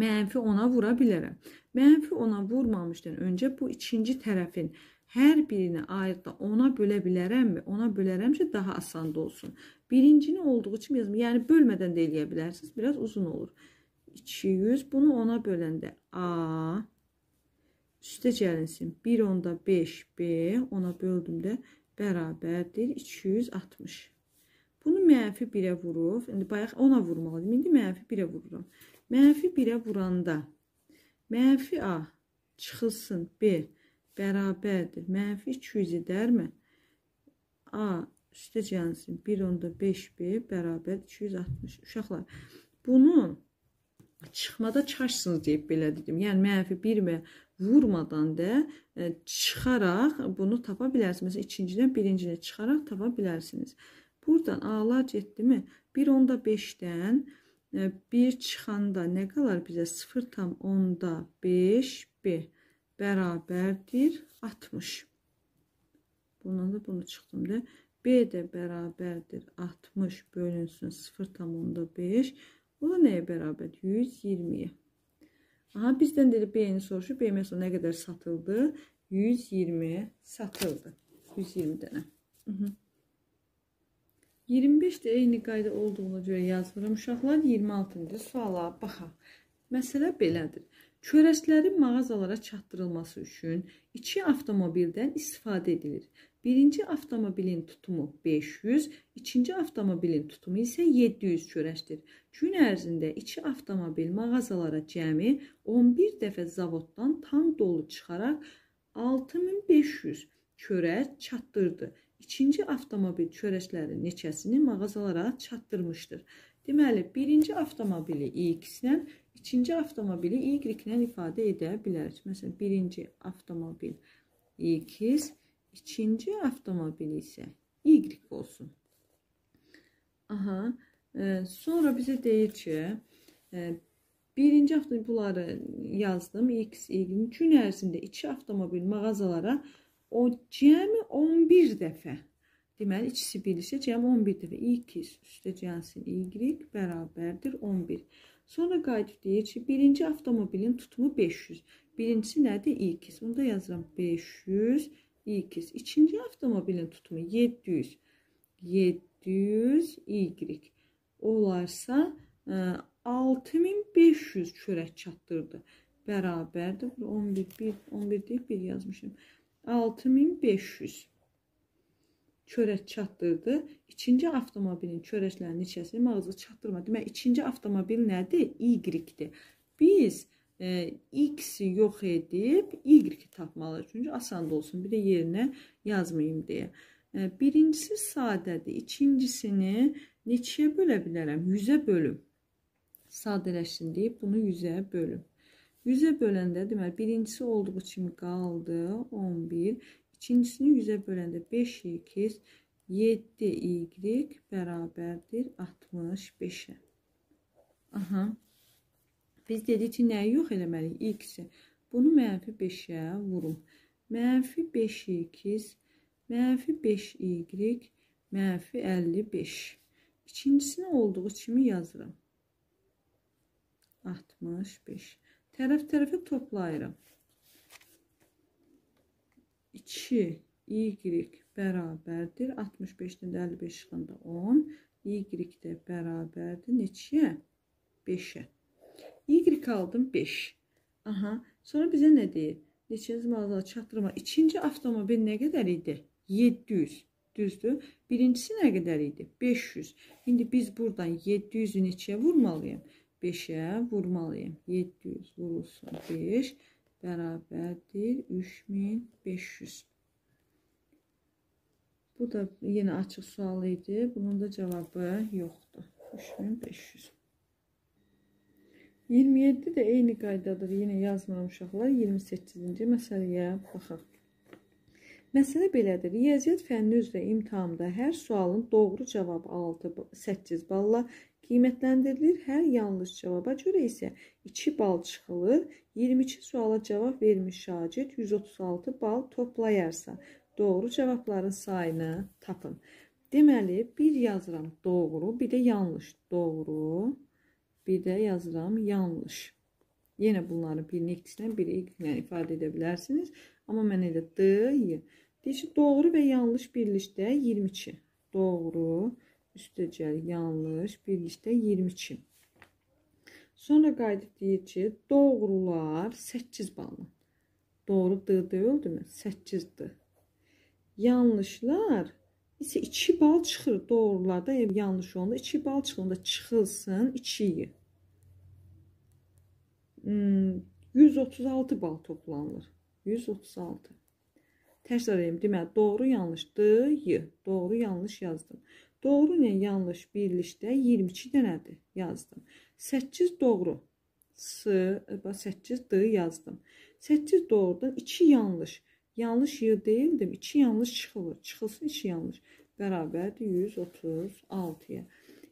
mənfi ona vura bilərəm. Mənfi ona vurmamışdan öncə bu ikinci tərəfin hər birini ayırda ona bölə bilərəmmi? Ona bölərəmcə daha asan olsun. Birincini olduğu kimi yazım. Yəni bölmədən də eləyə bilərsiniz. Biraz uzun olur. 200 bunu ona böləndə A üstə gəlinsin. 1 onda 5B ona böldümdə bərabərdir 260. Bunu mənfi 1-ə vurub, indi bayaq ona vurmalıydım. İndi mənfi 1-ə vururam. Mənfi 1-ə vuranda mənfi A çıxılsın B bərabərdir. Mənfi 200 edərmi? A üstə cənsin 1.5B bərabər 260. Uşaqlar, bunu çıxmada çaşsınız deyib belə dedim. Yəni, mənfi 1-mə vurmadan da e, çıxaraq bunu tapa bilərsiniz. Məsələn, ikincidən birincinə çıxaraq tapa bilərsiniz. Buradan A-lar getdimi? 1.5-dən 1.5 1 çıxanda nə qalar bizə? 0,10-da 5B bərabərdir 60. Bundan da bunu çıxdımdır. B də bərabərdir 60 bölünsün 0,10-da 5. Bu da nəyə bərabərdir? 120-yə. Aha, bizdən deyil B-ni soruşur. B məsələn nə qədər satıldı? 120 satıldı. 120 dənə. Hı -hı. 25 də eyni qayda olduğuna görə yazmıram. Uşaqlar 26-cı suala baxaq. Məsələ belədir. Çörəklərin mağazalara çatdırılması üçün iki avtomobildən istifadə edilir. Birinci avtomobilin tutumu 500, ikinci avtomobilin tutumu isə 700 çörəkdir. Gün ərzində iki avtomobil mağazalara cəmi 11 dəfə zavoddan tam dolu çıxaraq 6500 çörək çatdırdı ikinci avtomobil çörəkləri neçəsini mağazalara çatdırmışdır. Deməli, birinci avtomobili X-lə, ikinci avtomobili Y-lə ifadə edə bilərik. Məsələn, birinci avtomobil X, ikinci avtomobil isə Y olsun. Aha, e, sonra bizə deyir ki, e, birinci avtomobil bunları yazdım, X, Y. Gün ərzində iki avtomobil mağazalara çatdırmışdır O cəmi 11 dəfə, deməli ikisi birləşə cəmi 11 dəfə. Y üstə cəlsin Y bərabərdir 11. Sonra qayıdıb deyir ki, birinci avtomobilin tutumu 500. Birincisi nədir? Y. Bunu da yazıram 500 Y. İkinci avtomobilin tutumu 700. 700 Y. Olarsa ə, e, 6500 çörək çatdırdı. Bərabərdir. 11 1 11 deyib 1 yazmışam. 6500 çörək çatdırdı. İkinci avtomobilin çörəklərinin neçəsini mağaza çatdırmadı. Demək, ikinci avtomobil nədir? Y-dir. Biz e, X-i yox edib Y-i tapmalıyıq. Çünki asan da olsun. Bir də yerinə yazmayayım deyə. E, birincisi sadədir. İkincisini neçəyə bölə bilərəm? 100-ə bölüm. Sadələşsin deyib bunu 100-ə bölüm. 100-ə böləndə, deməli, birincisi olduğu kimi qaldı 11. İkincisini 100-ə böləndə 5x, 7y bərabərdir 65-ə. Aha. Biz dedik ki, nəyi yox eləməliyik? X-i. Bunu mənfi 5-ə vurum. Mənfi 5x, mənfi 5y, mənfi 55. İkincisini olduğu kimi yazıram. 65 tərəf tərəfə toplayıram. 2 y bərabərdir 65-dən də 55 çıxanda 10, y də bərabərdir neçəyə? 5-ə. Y aldım 5. Aha, sonra bizə nə deyir? Neçinci mağazada çatdırma. İkinci avtomobil nə qədər idi? 700. Düzdür. Birincisi nə qədər idi? 500. İndi biz buradan 700-ü neçəyə vurmalıyım? 700. 5'e vurmalıyım. 700 vurulsun 5 bərabərdir 3500. Bu da yenə açıq sual idi. Bunun da cavabı yoxdur. 3500. 27 də eyni qaydadır. Yenə yazmıram uşaqlar. 28-ci məsələyə baxaq. Məsələ belədir. Riyaziyyat fənni üzrə imtahanda hər sualın doğru cavabı 6 8 balla, qiymətləndirilir. Hər yanlış cavaba görə isə 2 bal çıxılır. 22 suala cavab vermiş şagird 136 bal toplayarsa, doğru cavabların sayını tapın. Deməli, bir yazıram doğru, bir də yanlış. Doğru, bir də yazıram yanlış. Yenə bunları birini ikisindən biri ilə yəni ifadə edə bilərsiniz. Amma mən elə D, Y. Deyir ki, doğru və yanlış birlikdə 22. Doğru, üstecel yanlış birlikdə 22. Sonra qayıdıb deyir ki, doğrular 8 balı. Doğru D deyildimi? 8-dir. Yanlışlar isə 2 bal çıxır. Doğrularda ev yanlış onda 2 bal çıxında çıxılsın 2-yi. 136 hmm, bal toplanılır. 136. Təkrar edeyim. Deməli doğru yanlışdır. Y. Doğru yanlış yazdım. Doğru ilə yanlış birlikdə 22 dənədir yazdım. 8 doğru. S, 8 D yazdım. 8 doğrudan 2 yanlış. Yanlış y deyildim. 2 yanlış çıxılır. Çıxılsın 2 yanlış. Bərabərdir 136-ya.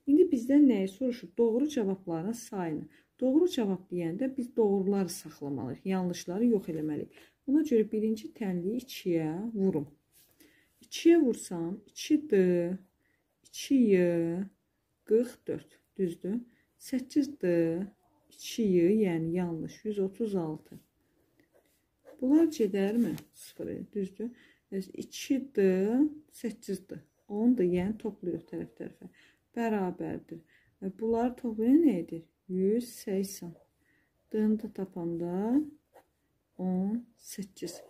İndi bizdən nəyi soruşur? Doğru cavabların sayını. Doğru cavab deyəndə biz doğruları saxlamalıyıq. Yanlışları yox eləməliyik. Buna görə birinci tənliyi 2-yə vurum. 2-yə vursam 2D 2y 44 düzdür. 8d 2y yəni yanlış 136. Bunlar gedərmi? 0 düzdür. 2d 8d 10-da yəni toplayırıq tərəf tərəfə. Bərabərdir. E, bunlar toplayın nə edir? 180. D-ni də tapanda 18.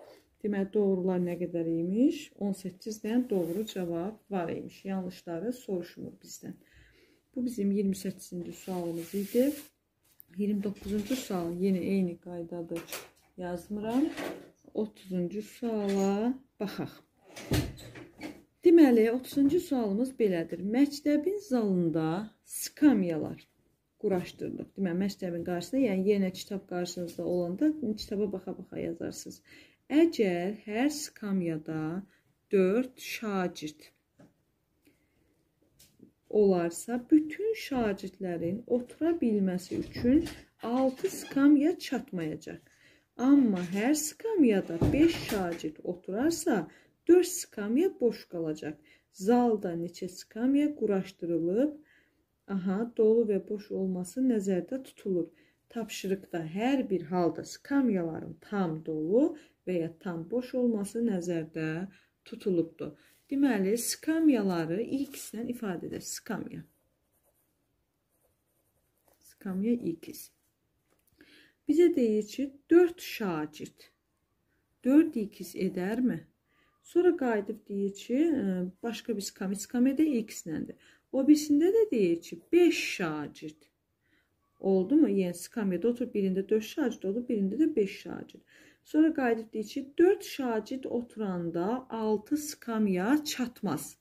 Deməli doğrular nə qədər imiş? 18 dən doğru cavab var imiş. Yanlışları soruşmur bizdən. Bu bizim 28-ci sualımız idi. 29-cu sual yenə eyni qaydadır. Yazmıram. 30-cu suala baxaq. Deməli, 30-cu sualımız belədir. Məktəbin zalında skamyalar quraşdırdıq. Deməli, məktəbin qarşısında, yəni yenə kitab qarşınızda olanda kitaba baxa-baxa yazarsınız. Əgər hər skamyada 4 şagird olarsa, bütün şagirdlərin otura bilməsi üçün 6 skamya çatmayacaq. Amma hər skamyada 5 şagird oturarsa, 4 skamya boş qalacaq. Zalda neçə skamya quraşdırılıb, aha, dolu və boş olması nəzərdə tutulur. Tapşırıqda hər bir halda skamyaların tam dolu və ya tam boş olması nəzərdə tutulubdur. Deməli, skamyaları x-lə ifadə edək. Skamya. Skamya x. Bizə deyir ki, 4 şagird 4x edərmi? Sonra qayıdıb deyir ki, e, başqa bir skamya, skamyada x-ləndir. O birisində də deyir ki, 5 şagird. Oldu mu? Yəni skamyada oturub birində 4 şagird olur, birində də 5 şagird. Sonra qayıt etdiyi ki, 4 şagird oturanda 6 skamya çatmaz.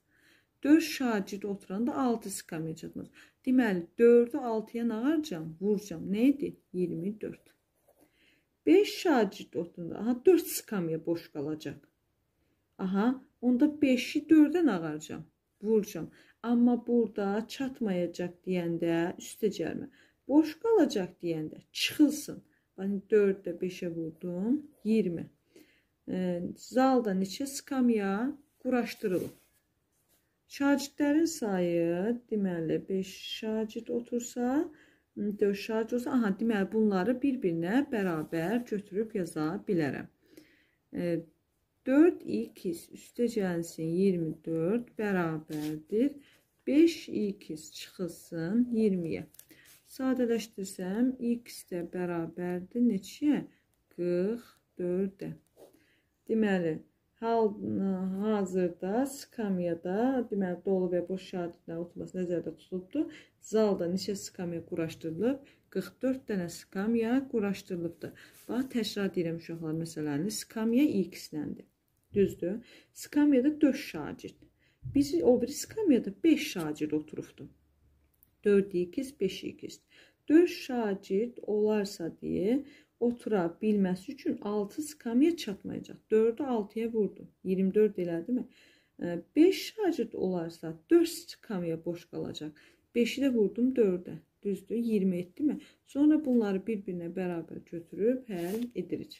4 şagird oturanda 6 skamya çatmaz. Deməli 4-ü 6-ya nə harcam? Vuracam. Nə idi? 24. 5 şagird oturanda, aha 4 skamya boş qalacaq. Aha, onda 5-i 4-ə nə harcam? Vuracam. Amma burada çatmayacaq deyəndə üstə gəlmə. Boş qalacaq deyəndə çıxılsın. Hani 4'e 5'e vurdum. 20. E, zaldan içi skamya quraşdırılıb. Şagirdlərin sayı deməli 5 şagird otursa, 4 hmm, şagird olsa, aha deməli bunları bir-birinə bərabər götürüb yaza bilərəm. E, 4x üstəcəlsin 24 bərabərdir. 5x çıxılsın 20-yə. Sadələşdirsəm, x də bərabərdir neçəyə? 44-də. Deməli, hal, hazırda skamyada, deməli, dolu və boş şagirdlərin oturması nəzərdə tutulubdur. Zalda neçə skamya quraşdırılıb? 44 dənə skamya quraşdırılıbdır. Bax, təkrar deyirəm uşaqlar məsələni. Skamya x-ləndir. Düzdür. Skamyada 4 şagird. Biz o biri skamyada 5 şagird oturubdur. 4-2, 5-2. 4 şagird olarsa deyə otura bilməsi üçün 6 skamya çatmayacaq. 4-ü 6-ya vurdum. 24 elədi mi? 5 şagird olarsa 4 skamya boş qalacaq. 5-i də vurdum 4-ə. Düzdür, 20 etdimi? Sonra bunları bir-birinə bərabər götürüb həll edirik.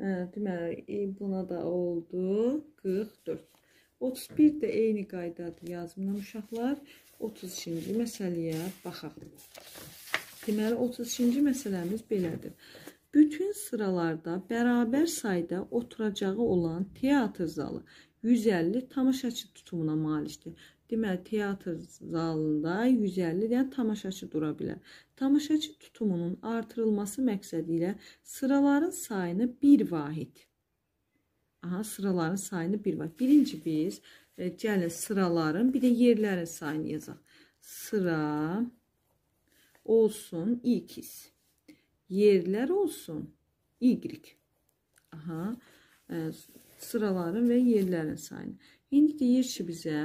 Deməli, buna da oldu 44. 31 də eyni qaydadır yazımdan uşaqlar. 32-ci məsələyə baxaq. Deməli, 32-ci məsələmiz belədir. Bütün sıralarda bərabər sayda oturacağı olan teatr zalı 150 tamaşaçı tutumuna malikdir. Deməli, teatr zalında 150 dən tamaşaçı dura bilər. Tamaşaçı tutumunun artırılması məqsədi ilə sıraların sayını bir vahid. Aha, sıraların sayını bir vahid. Birinci biz E, gəlin sıraların bir də yerlərin sayını yazaq. Sıra olsun x. Yerlər olsun y. Aha. E, sıraların və yerlərin sayını. İndi deyir ki bizə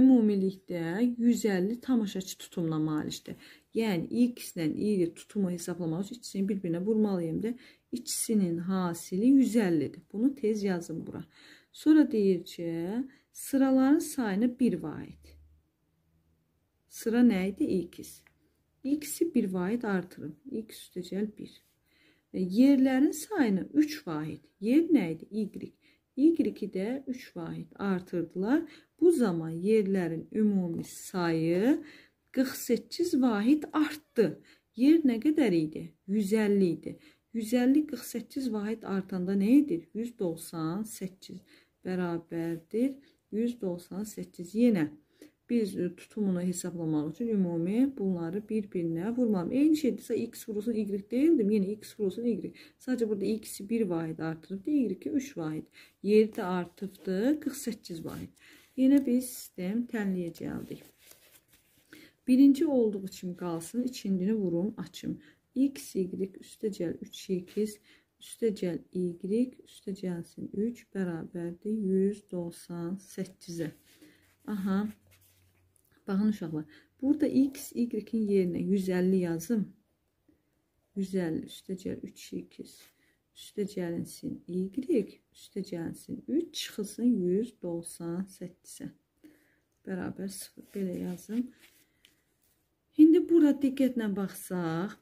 ümumilikdə 150 tamaşaçı tutumuna malikdir. Yəni x ilə y tutumu hesablamaq üçün ikisini bir-birinə vurmalıyım da ikisinin hasili 150-dir. Bunu tez yazın bura. Sonra deyir ki, sıraların sayını 1 vaid. Sıra nə idi? X. X-i 1 vaid artırım. X üstəcəl 1. E, yerlərin sayını 3 vaid. Yer nə idi? Y. Y-i də 3 vaid artırdılar. Bu zaman yerlərin ümumi sayı 48 vahid artdı. Yer nə qədər idi? 150 idi. 150-48 vahid artanda nə edir? 198 bərabərdir. 198 yenə biz tutumunu hesablamaq üçün ümumi bunları bir-birinə vurmam. Eyni şeydirsə x vurulsun y deyildim. Yenə x vurulsun y. Sadəcə burada x-i 1 vahid artırıbdı. Y-i 3 vahid. Yeri də artıbdı. 48 vahid. Yenə biz sistem tənliyə gəldik. Birinci olduğu kimi qalsın. İkincini vurum, açım x, y üstəcəl 3x üstəcəl y üstəcəlsin 3 bərabərdir 198-ə. Aha. Baxın uşaqlar. Burada x, y-in yerinə 150 yazım. 150 üstəcəl 3x üstəcəlsin y üstəcəlsin 3 çıxılsın 198-ə. Bərabər 0 belə yazım. İndi bura diqqətlə baxsaq,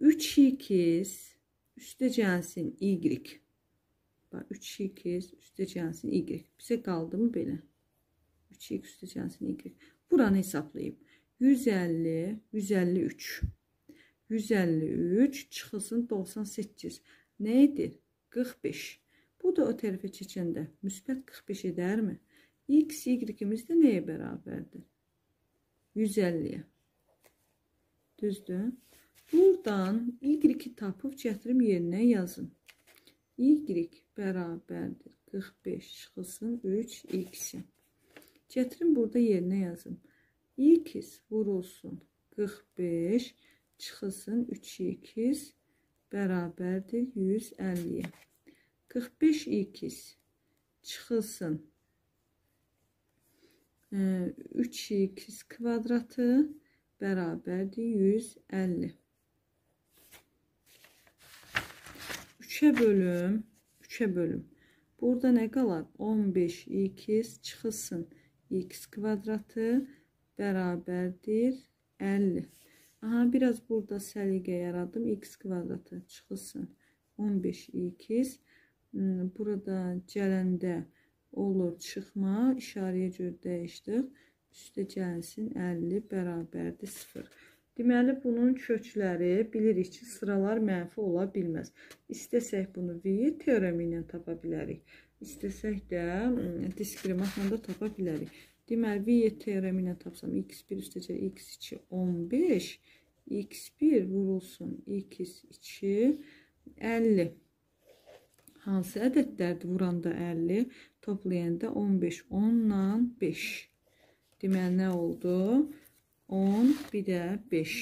3 ikiz üstəcəlsin y. Bax 3 ikiz üstəcəlsin y. Bizə qaldı mı belə? 3 x üstəcəlsin y. Buranı hesablayıb. 150 153. 153 çıxılsın 98. Nə edir? 45. Bu da o tərəfə keçəndə müsbət 45 edərmi? X, Y-imiz də nəyə bərabərdir? 150-yə. Düzdür? Buradan y tapıb gətirib yerinə yazın. Y bərabərdir 45 çıxılsın 3x. Gətirin burada yerinə yazın. x vurulsun 45 çıxılsın 3x bərabərdir 150-yə. 45x çıxılsın 3x e, kvadratı bərabərdir 150. 3-ə bölüm, 3-ə bölüm. Burada nə qalar? 15x çıxılsın. x kvadratı bərabərdir 50. Aha, biraz burada səliqə yaradım. x kvadratı çıxılsın. 15x. Hmm, burada gələndə olur çıxma. İşarəyə görə dəyişdik. Üstə gəlsin 50 bərabərdir 0. Deməli, bunun kökləri bilirik ki, sıralar mənfi ola bilməz. İstəsək bunu V teoremi ilə tapa bilərik. İstəsək də diskriminatla da tapa bilərik. Deməli, V teoremi ilə tapsam, x1 üstəcə x2, 15, x1 vurulsun, x2, 50. Hansı ədədlərdir vuranda 50, toplayanda 15, 10 ilə 5. Deməli, nə oldu? 5. 10, bir də 5.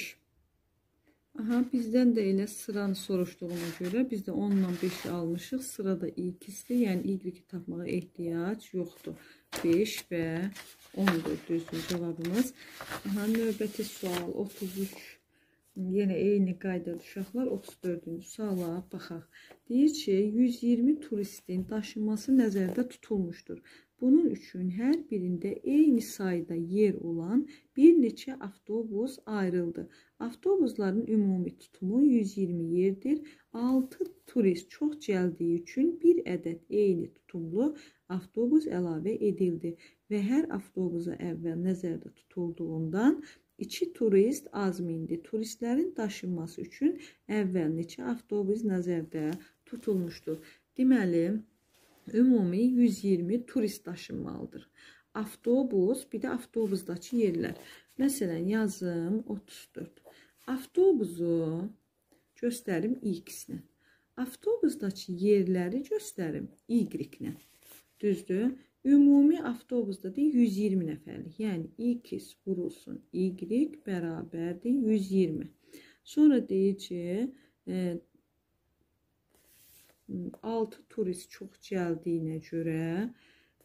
Aha, bizdən də elə sıranı soruşduğuna görə biz də 10 ilə 5 almışıq. Sırada x-dir, yəni y-i tapmağa ehtiyac yoxdur. 5 və 10-dur düzdür cavabımız. Aha, növbəti sual 33. Yenə eyni qaydalı uşaqlar 34-cü suala baxaq. Deyir ki, 120 turistin daşınması nəzərdə tutulmuşdur. Bunun üçün hər birində eyni sayda yer olan bir neçə avtobus ayrıldı. Avtobusların ümumi tutumu 120 yerdir. 6 turist çox gəldiyi üçün bir ədəd eyni tutumlu avtobus əlavə edildi və hər avtobusa əvvəl nəzərdə tutulduğundan İki turist az mindi. Turistlərin daşınması üçün əvvəl neçə avtobus nəzərdə tutulmuşdur. Deməli, ümumi 120 turist daşınmalıdır. Avtobus, bir də avtobusdakı yerlər. Məsələn, yazım 34. Avtobusu göstərim x-nə. Avtobusdakı yerləri göstərim y-nə. Düzdür? Ümumi avtobusda da 120 nəfərlik. Yəni, x vurulsun y bərabərdir 120. Sonra deyir ki, e, 6 hmm, turist çox gəldiyinə görə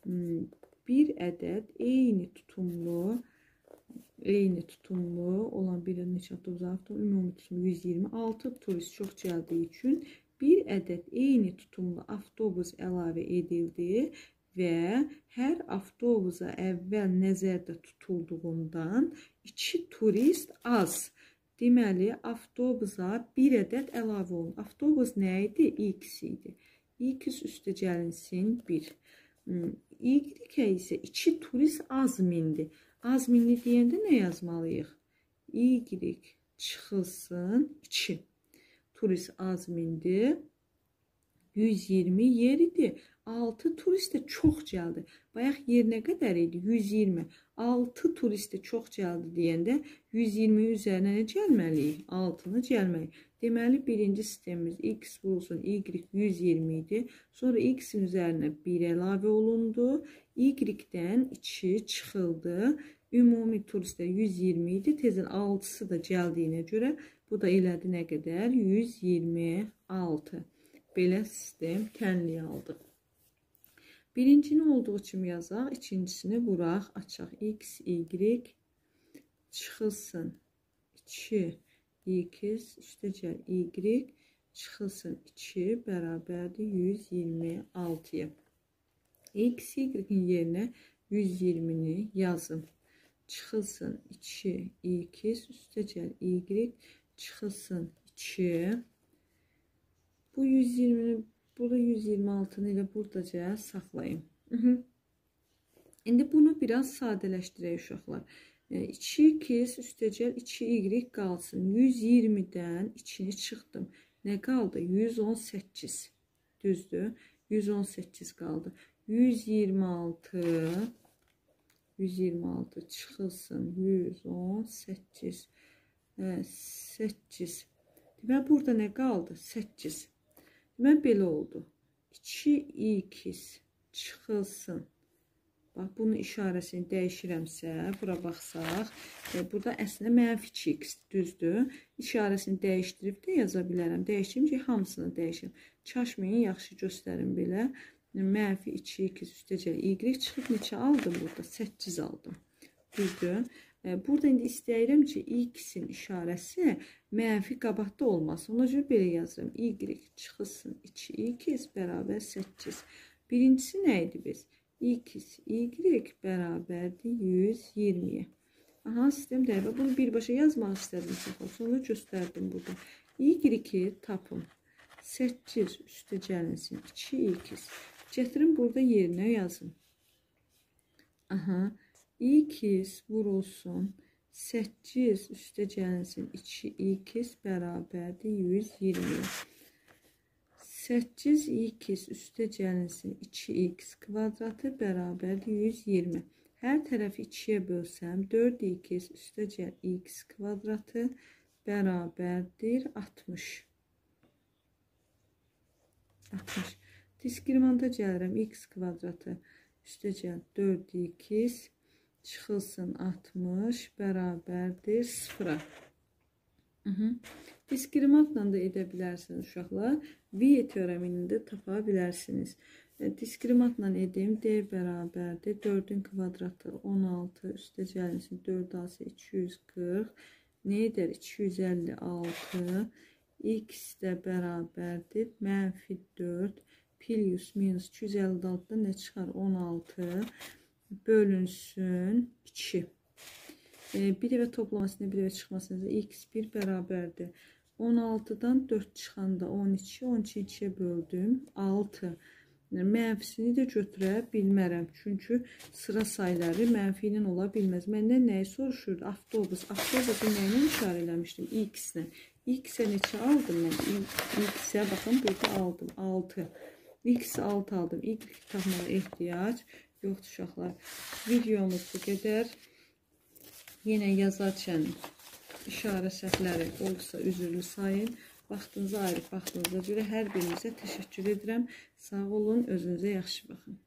hmm, bir ədəd eyni tutumlu eyni tutumlu olan bir neçə uzaqda ümumi tutumu 126 turist çox gəldiyi üçün bir ədəd eyni tutumlu avtobus əlavə edildi və hər avtobusa əvvəl nəzərdə tutulduğundan 2 turist az gəldi Deməli, avtobusa bir ədəd əlavə olun. Avtobus nə idi? X idi. X üstə gəlinsin 1. Y hmm, isə 2 turist az mindi. Az mindi deyəndə nə yazmalıyıq? Y çıxılsın 2. Turist az mindi. 120 yer idi. 6 turist də çox gəldi. Bayaq yerinə qədər idi 120. 6 turist də çox gəldi deyəndə 120 üzərinə nə gəlməliyik? 6-nı gəlməliyik. Deməli, birinci sistemimiz x vurulsun, y 120 idi. Sonra x-in üzərinə 1 əlavə olundu. Y-dən 2 çıxıldı. Ümumi turistlər 120 idi. Tezən 6-sı da gəldiyinə görə bu da elədi nə qədər? 126. Belə sistem tənliyə aldıq. Birincini olduğu kimi yazaq, ikincisini vuraq, açaq. X, Y çıxılsın. 2, X, üstəcəl Y çıxılsın. 2 bərabərdir 126-ya. X, Y-in yerinə 120-ni yazın. Çıxılsın 2, X, üstəcəl Y çıxılsın 2. Bu 120-ni Burada 126-nı elə buradaca saxlayın. Hı -hı. İndi bunu biraz sadələşdirək uşaqlar. 2 e, kiz üstəcəl 2y qalsın. 120-dən 2-ni çıxdım. Nə qaldı? 118. Düzdür. 118 qaldı. 126 126 çıxılsın. 118 8. Demək burada nə qaldı? 8. Və belə oldu. 2x çıxılsın. Bax, bunun işarəsini dəyişirəmsə, bura baxsaq, e, burada əslində mənfi 2x, düzdür. İşarəsini dəyişdirib də yaza bilərəm. Dəyişdirim ki, hamısını dəyişim. Çaşmayın, yaxşı göstərim belə. Mənfi 2x üstəcəli y çıxıb neçə aldım burada? 8 aldım. Düzdür. Burada indi istəyirəm ki, x-in işarəsi mənfi qabaqda olmasın. Ona görə belə yazıram. y çıxılsın 2x bərabər 8. Birincisi nə idi biz? x, y bərabərdir 120-yə. Aha, sistem dəqiqə. Bunu birbaşa yazmaq istədim çox olsun. Onu göstərdim burada. Y-i tapım. 8 üstə gəlinsin. 2x. Gətirin burada yerinə yazın. Aha, 8 x vurulsun. 8 üstə gəlsin 2x bərabərdir 120. 8x üstə gəlinsin 2x kvadratı bərabərdir 120. Hər tərəfi 2-yə bölsəm 4x üstə gəl x kvadratı bərabərdir 60. 60. Diskrimanda gəlirəm x kvadratı üstə gəl 4x çıxılsın 60 bərabərdir 0-a. Diskriminantla da edə bilərsiniz uşaqlar. Viye teoremini də tapa bilərsiniz. Diskriminantla e, edim. D bərabərdir 4-ün kvadratı 16 üstə cəlinsin 4 alsa 240. Nə edər? 256. X də bərabərdir mənfi 4. Pilius minus 256-dan nə çıxar? 16. 16 bölünsün 2. E, bir evə toplamasını, bir evə çıxmasını x1 bərabərdir. 16-dan 4 çıxanda 12, 12 2-yə böldüm. 6. Mənfisini də götürə bilmərəm. Çünki sıra sayları mənfi ilə ola bilməz. Məndən nəyi soruşurdu? Avtobus. Avtobusu nəyinə işarə eləmişdim? X-lə. X-ə neçə aldım mən? X-ə baxın, burada aldım. 6. X-i 6 aldım. Y tapmağa ehtiyac Yoxdur uşaqlar. Videomuz bu qədər. Yenə yazarkən işarə səhvləri olsa üzrlü sayın. Vaxtınıza ayırıb vaxtınıza görə hər birinizə təşəkkür edirəm. Sağ olun, özünüzə yaxşı baxın.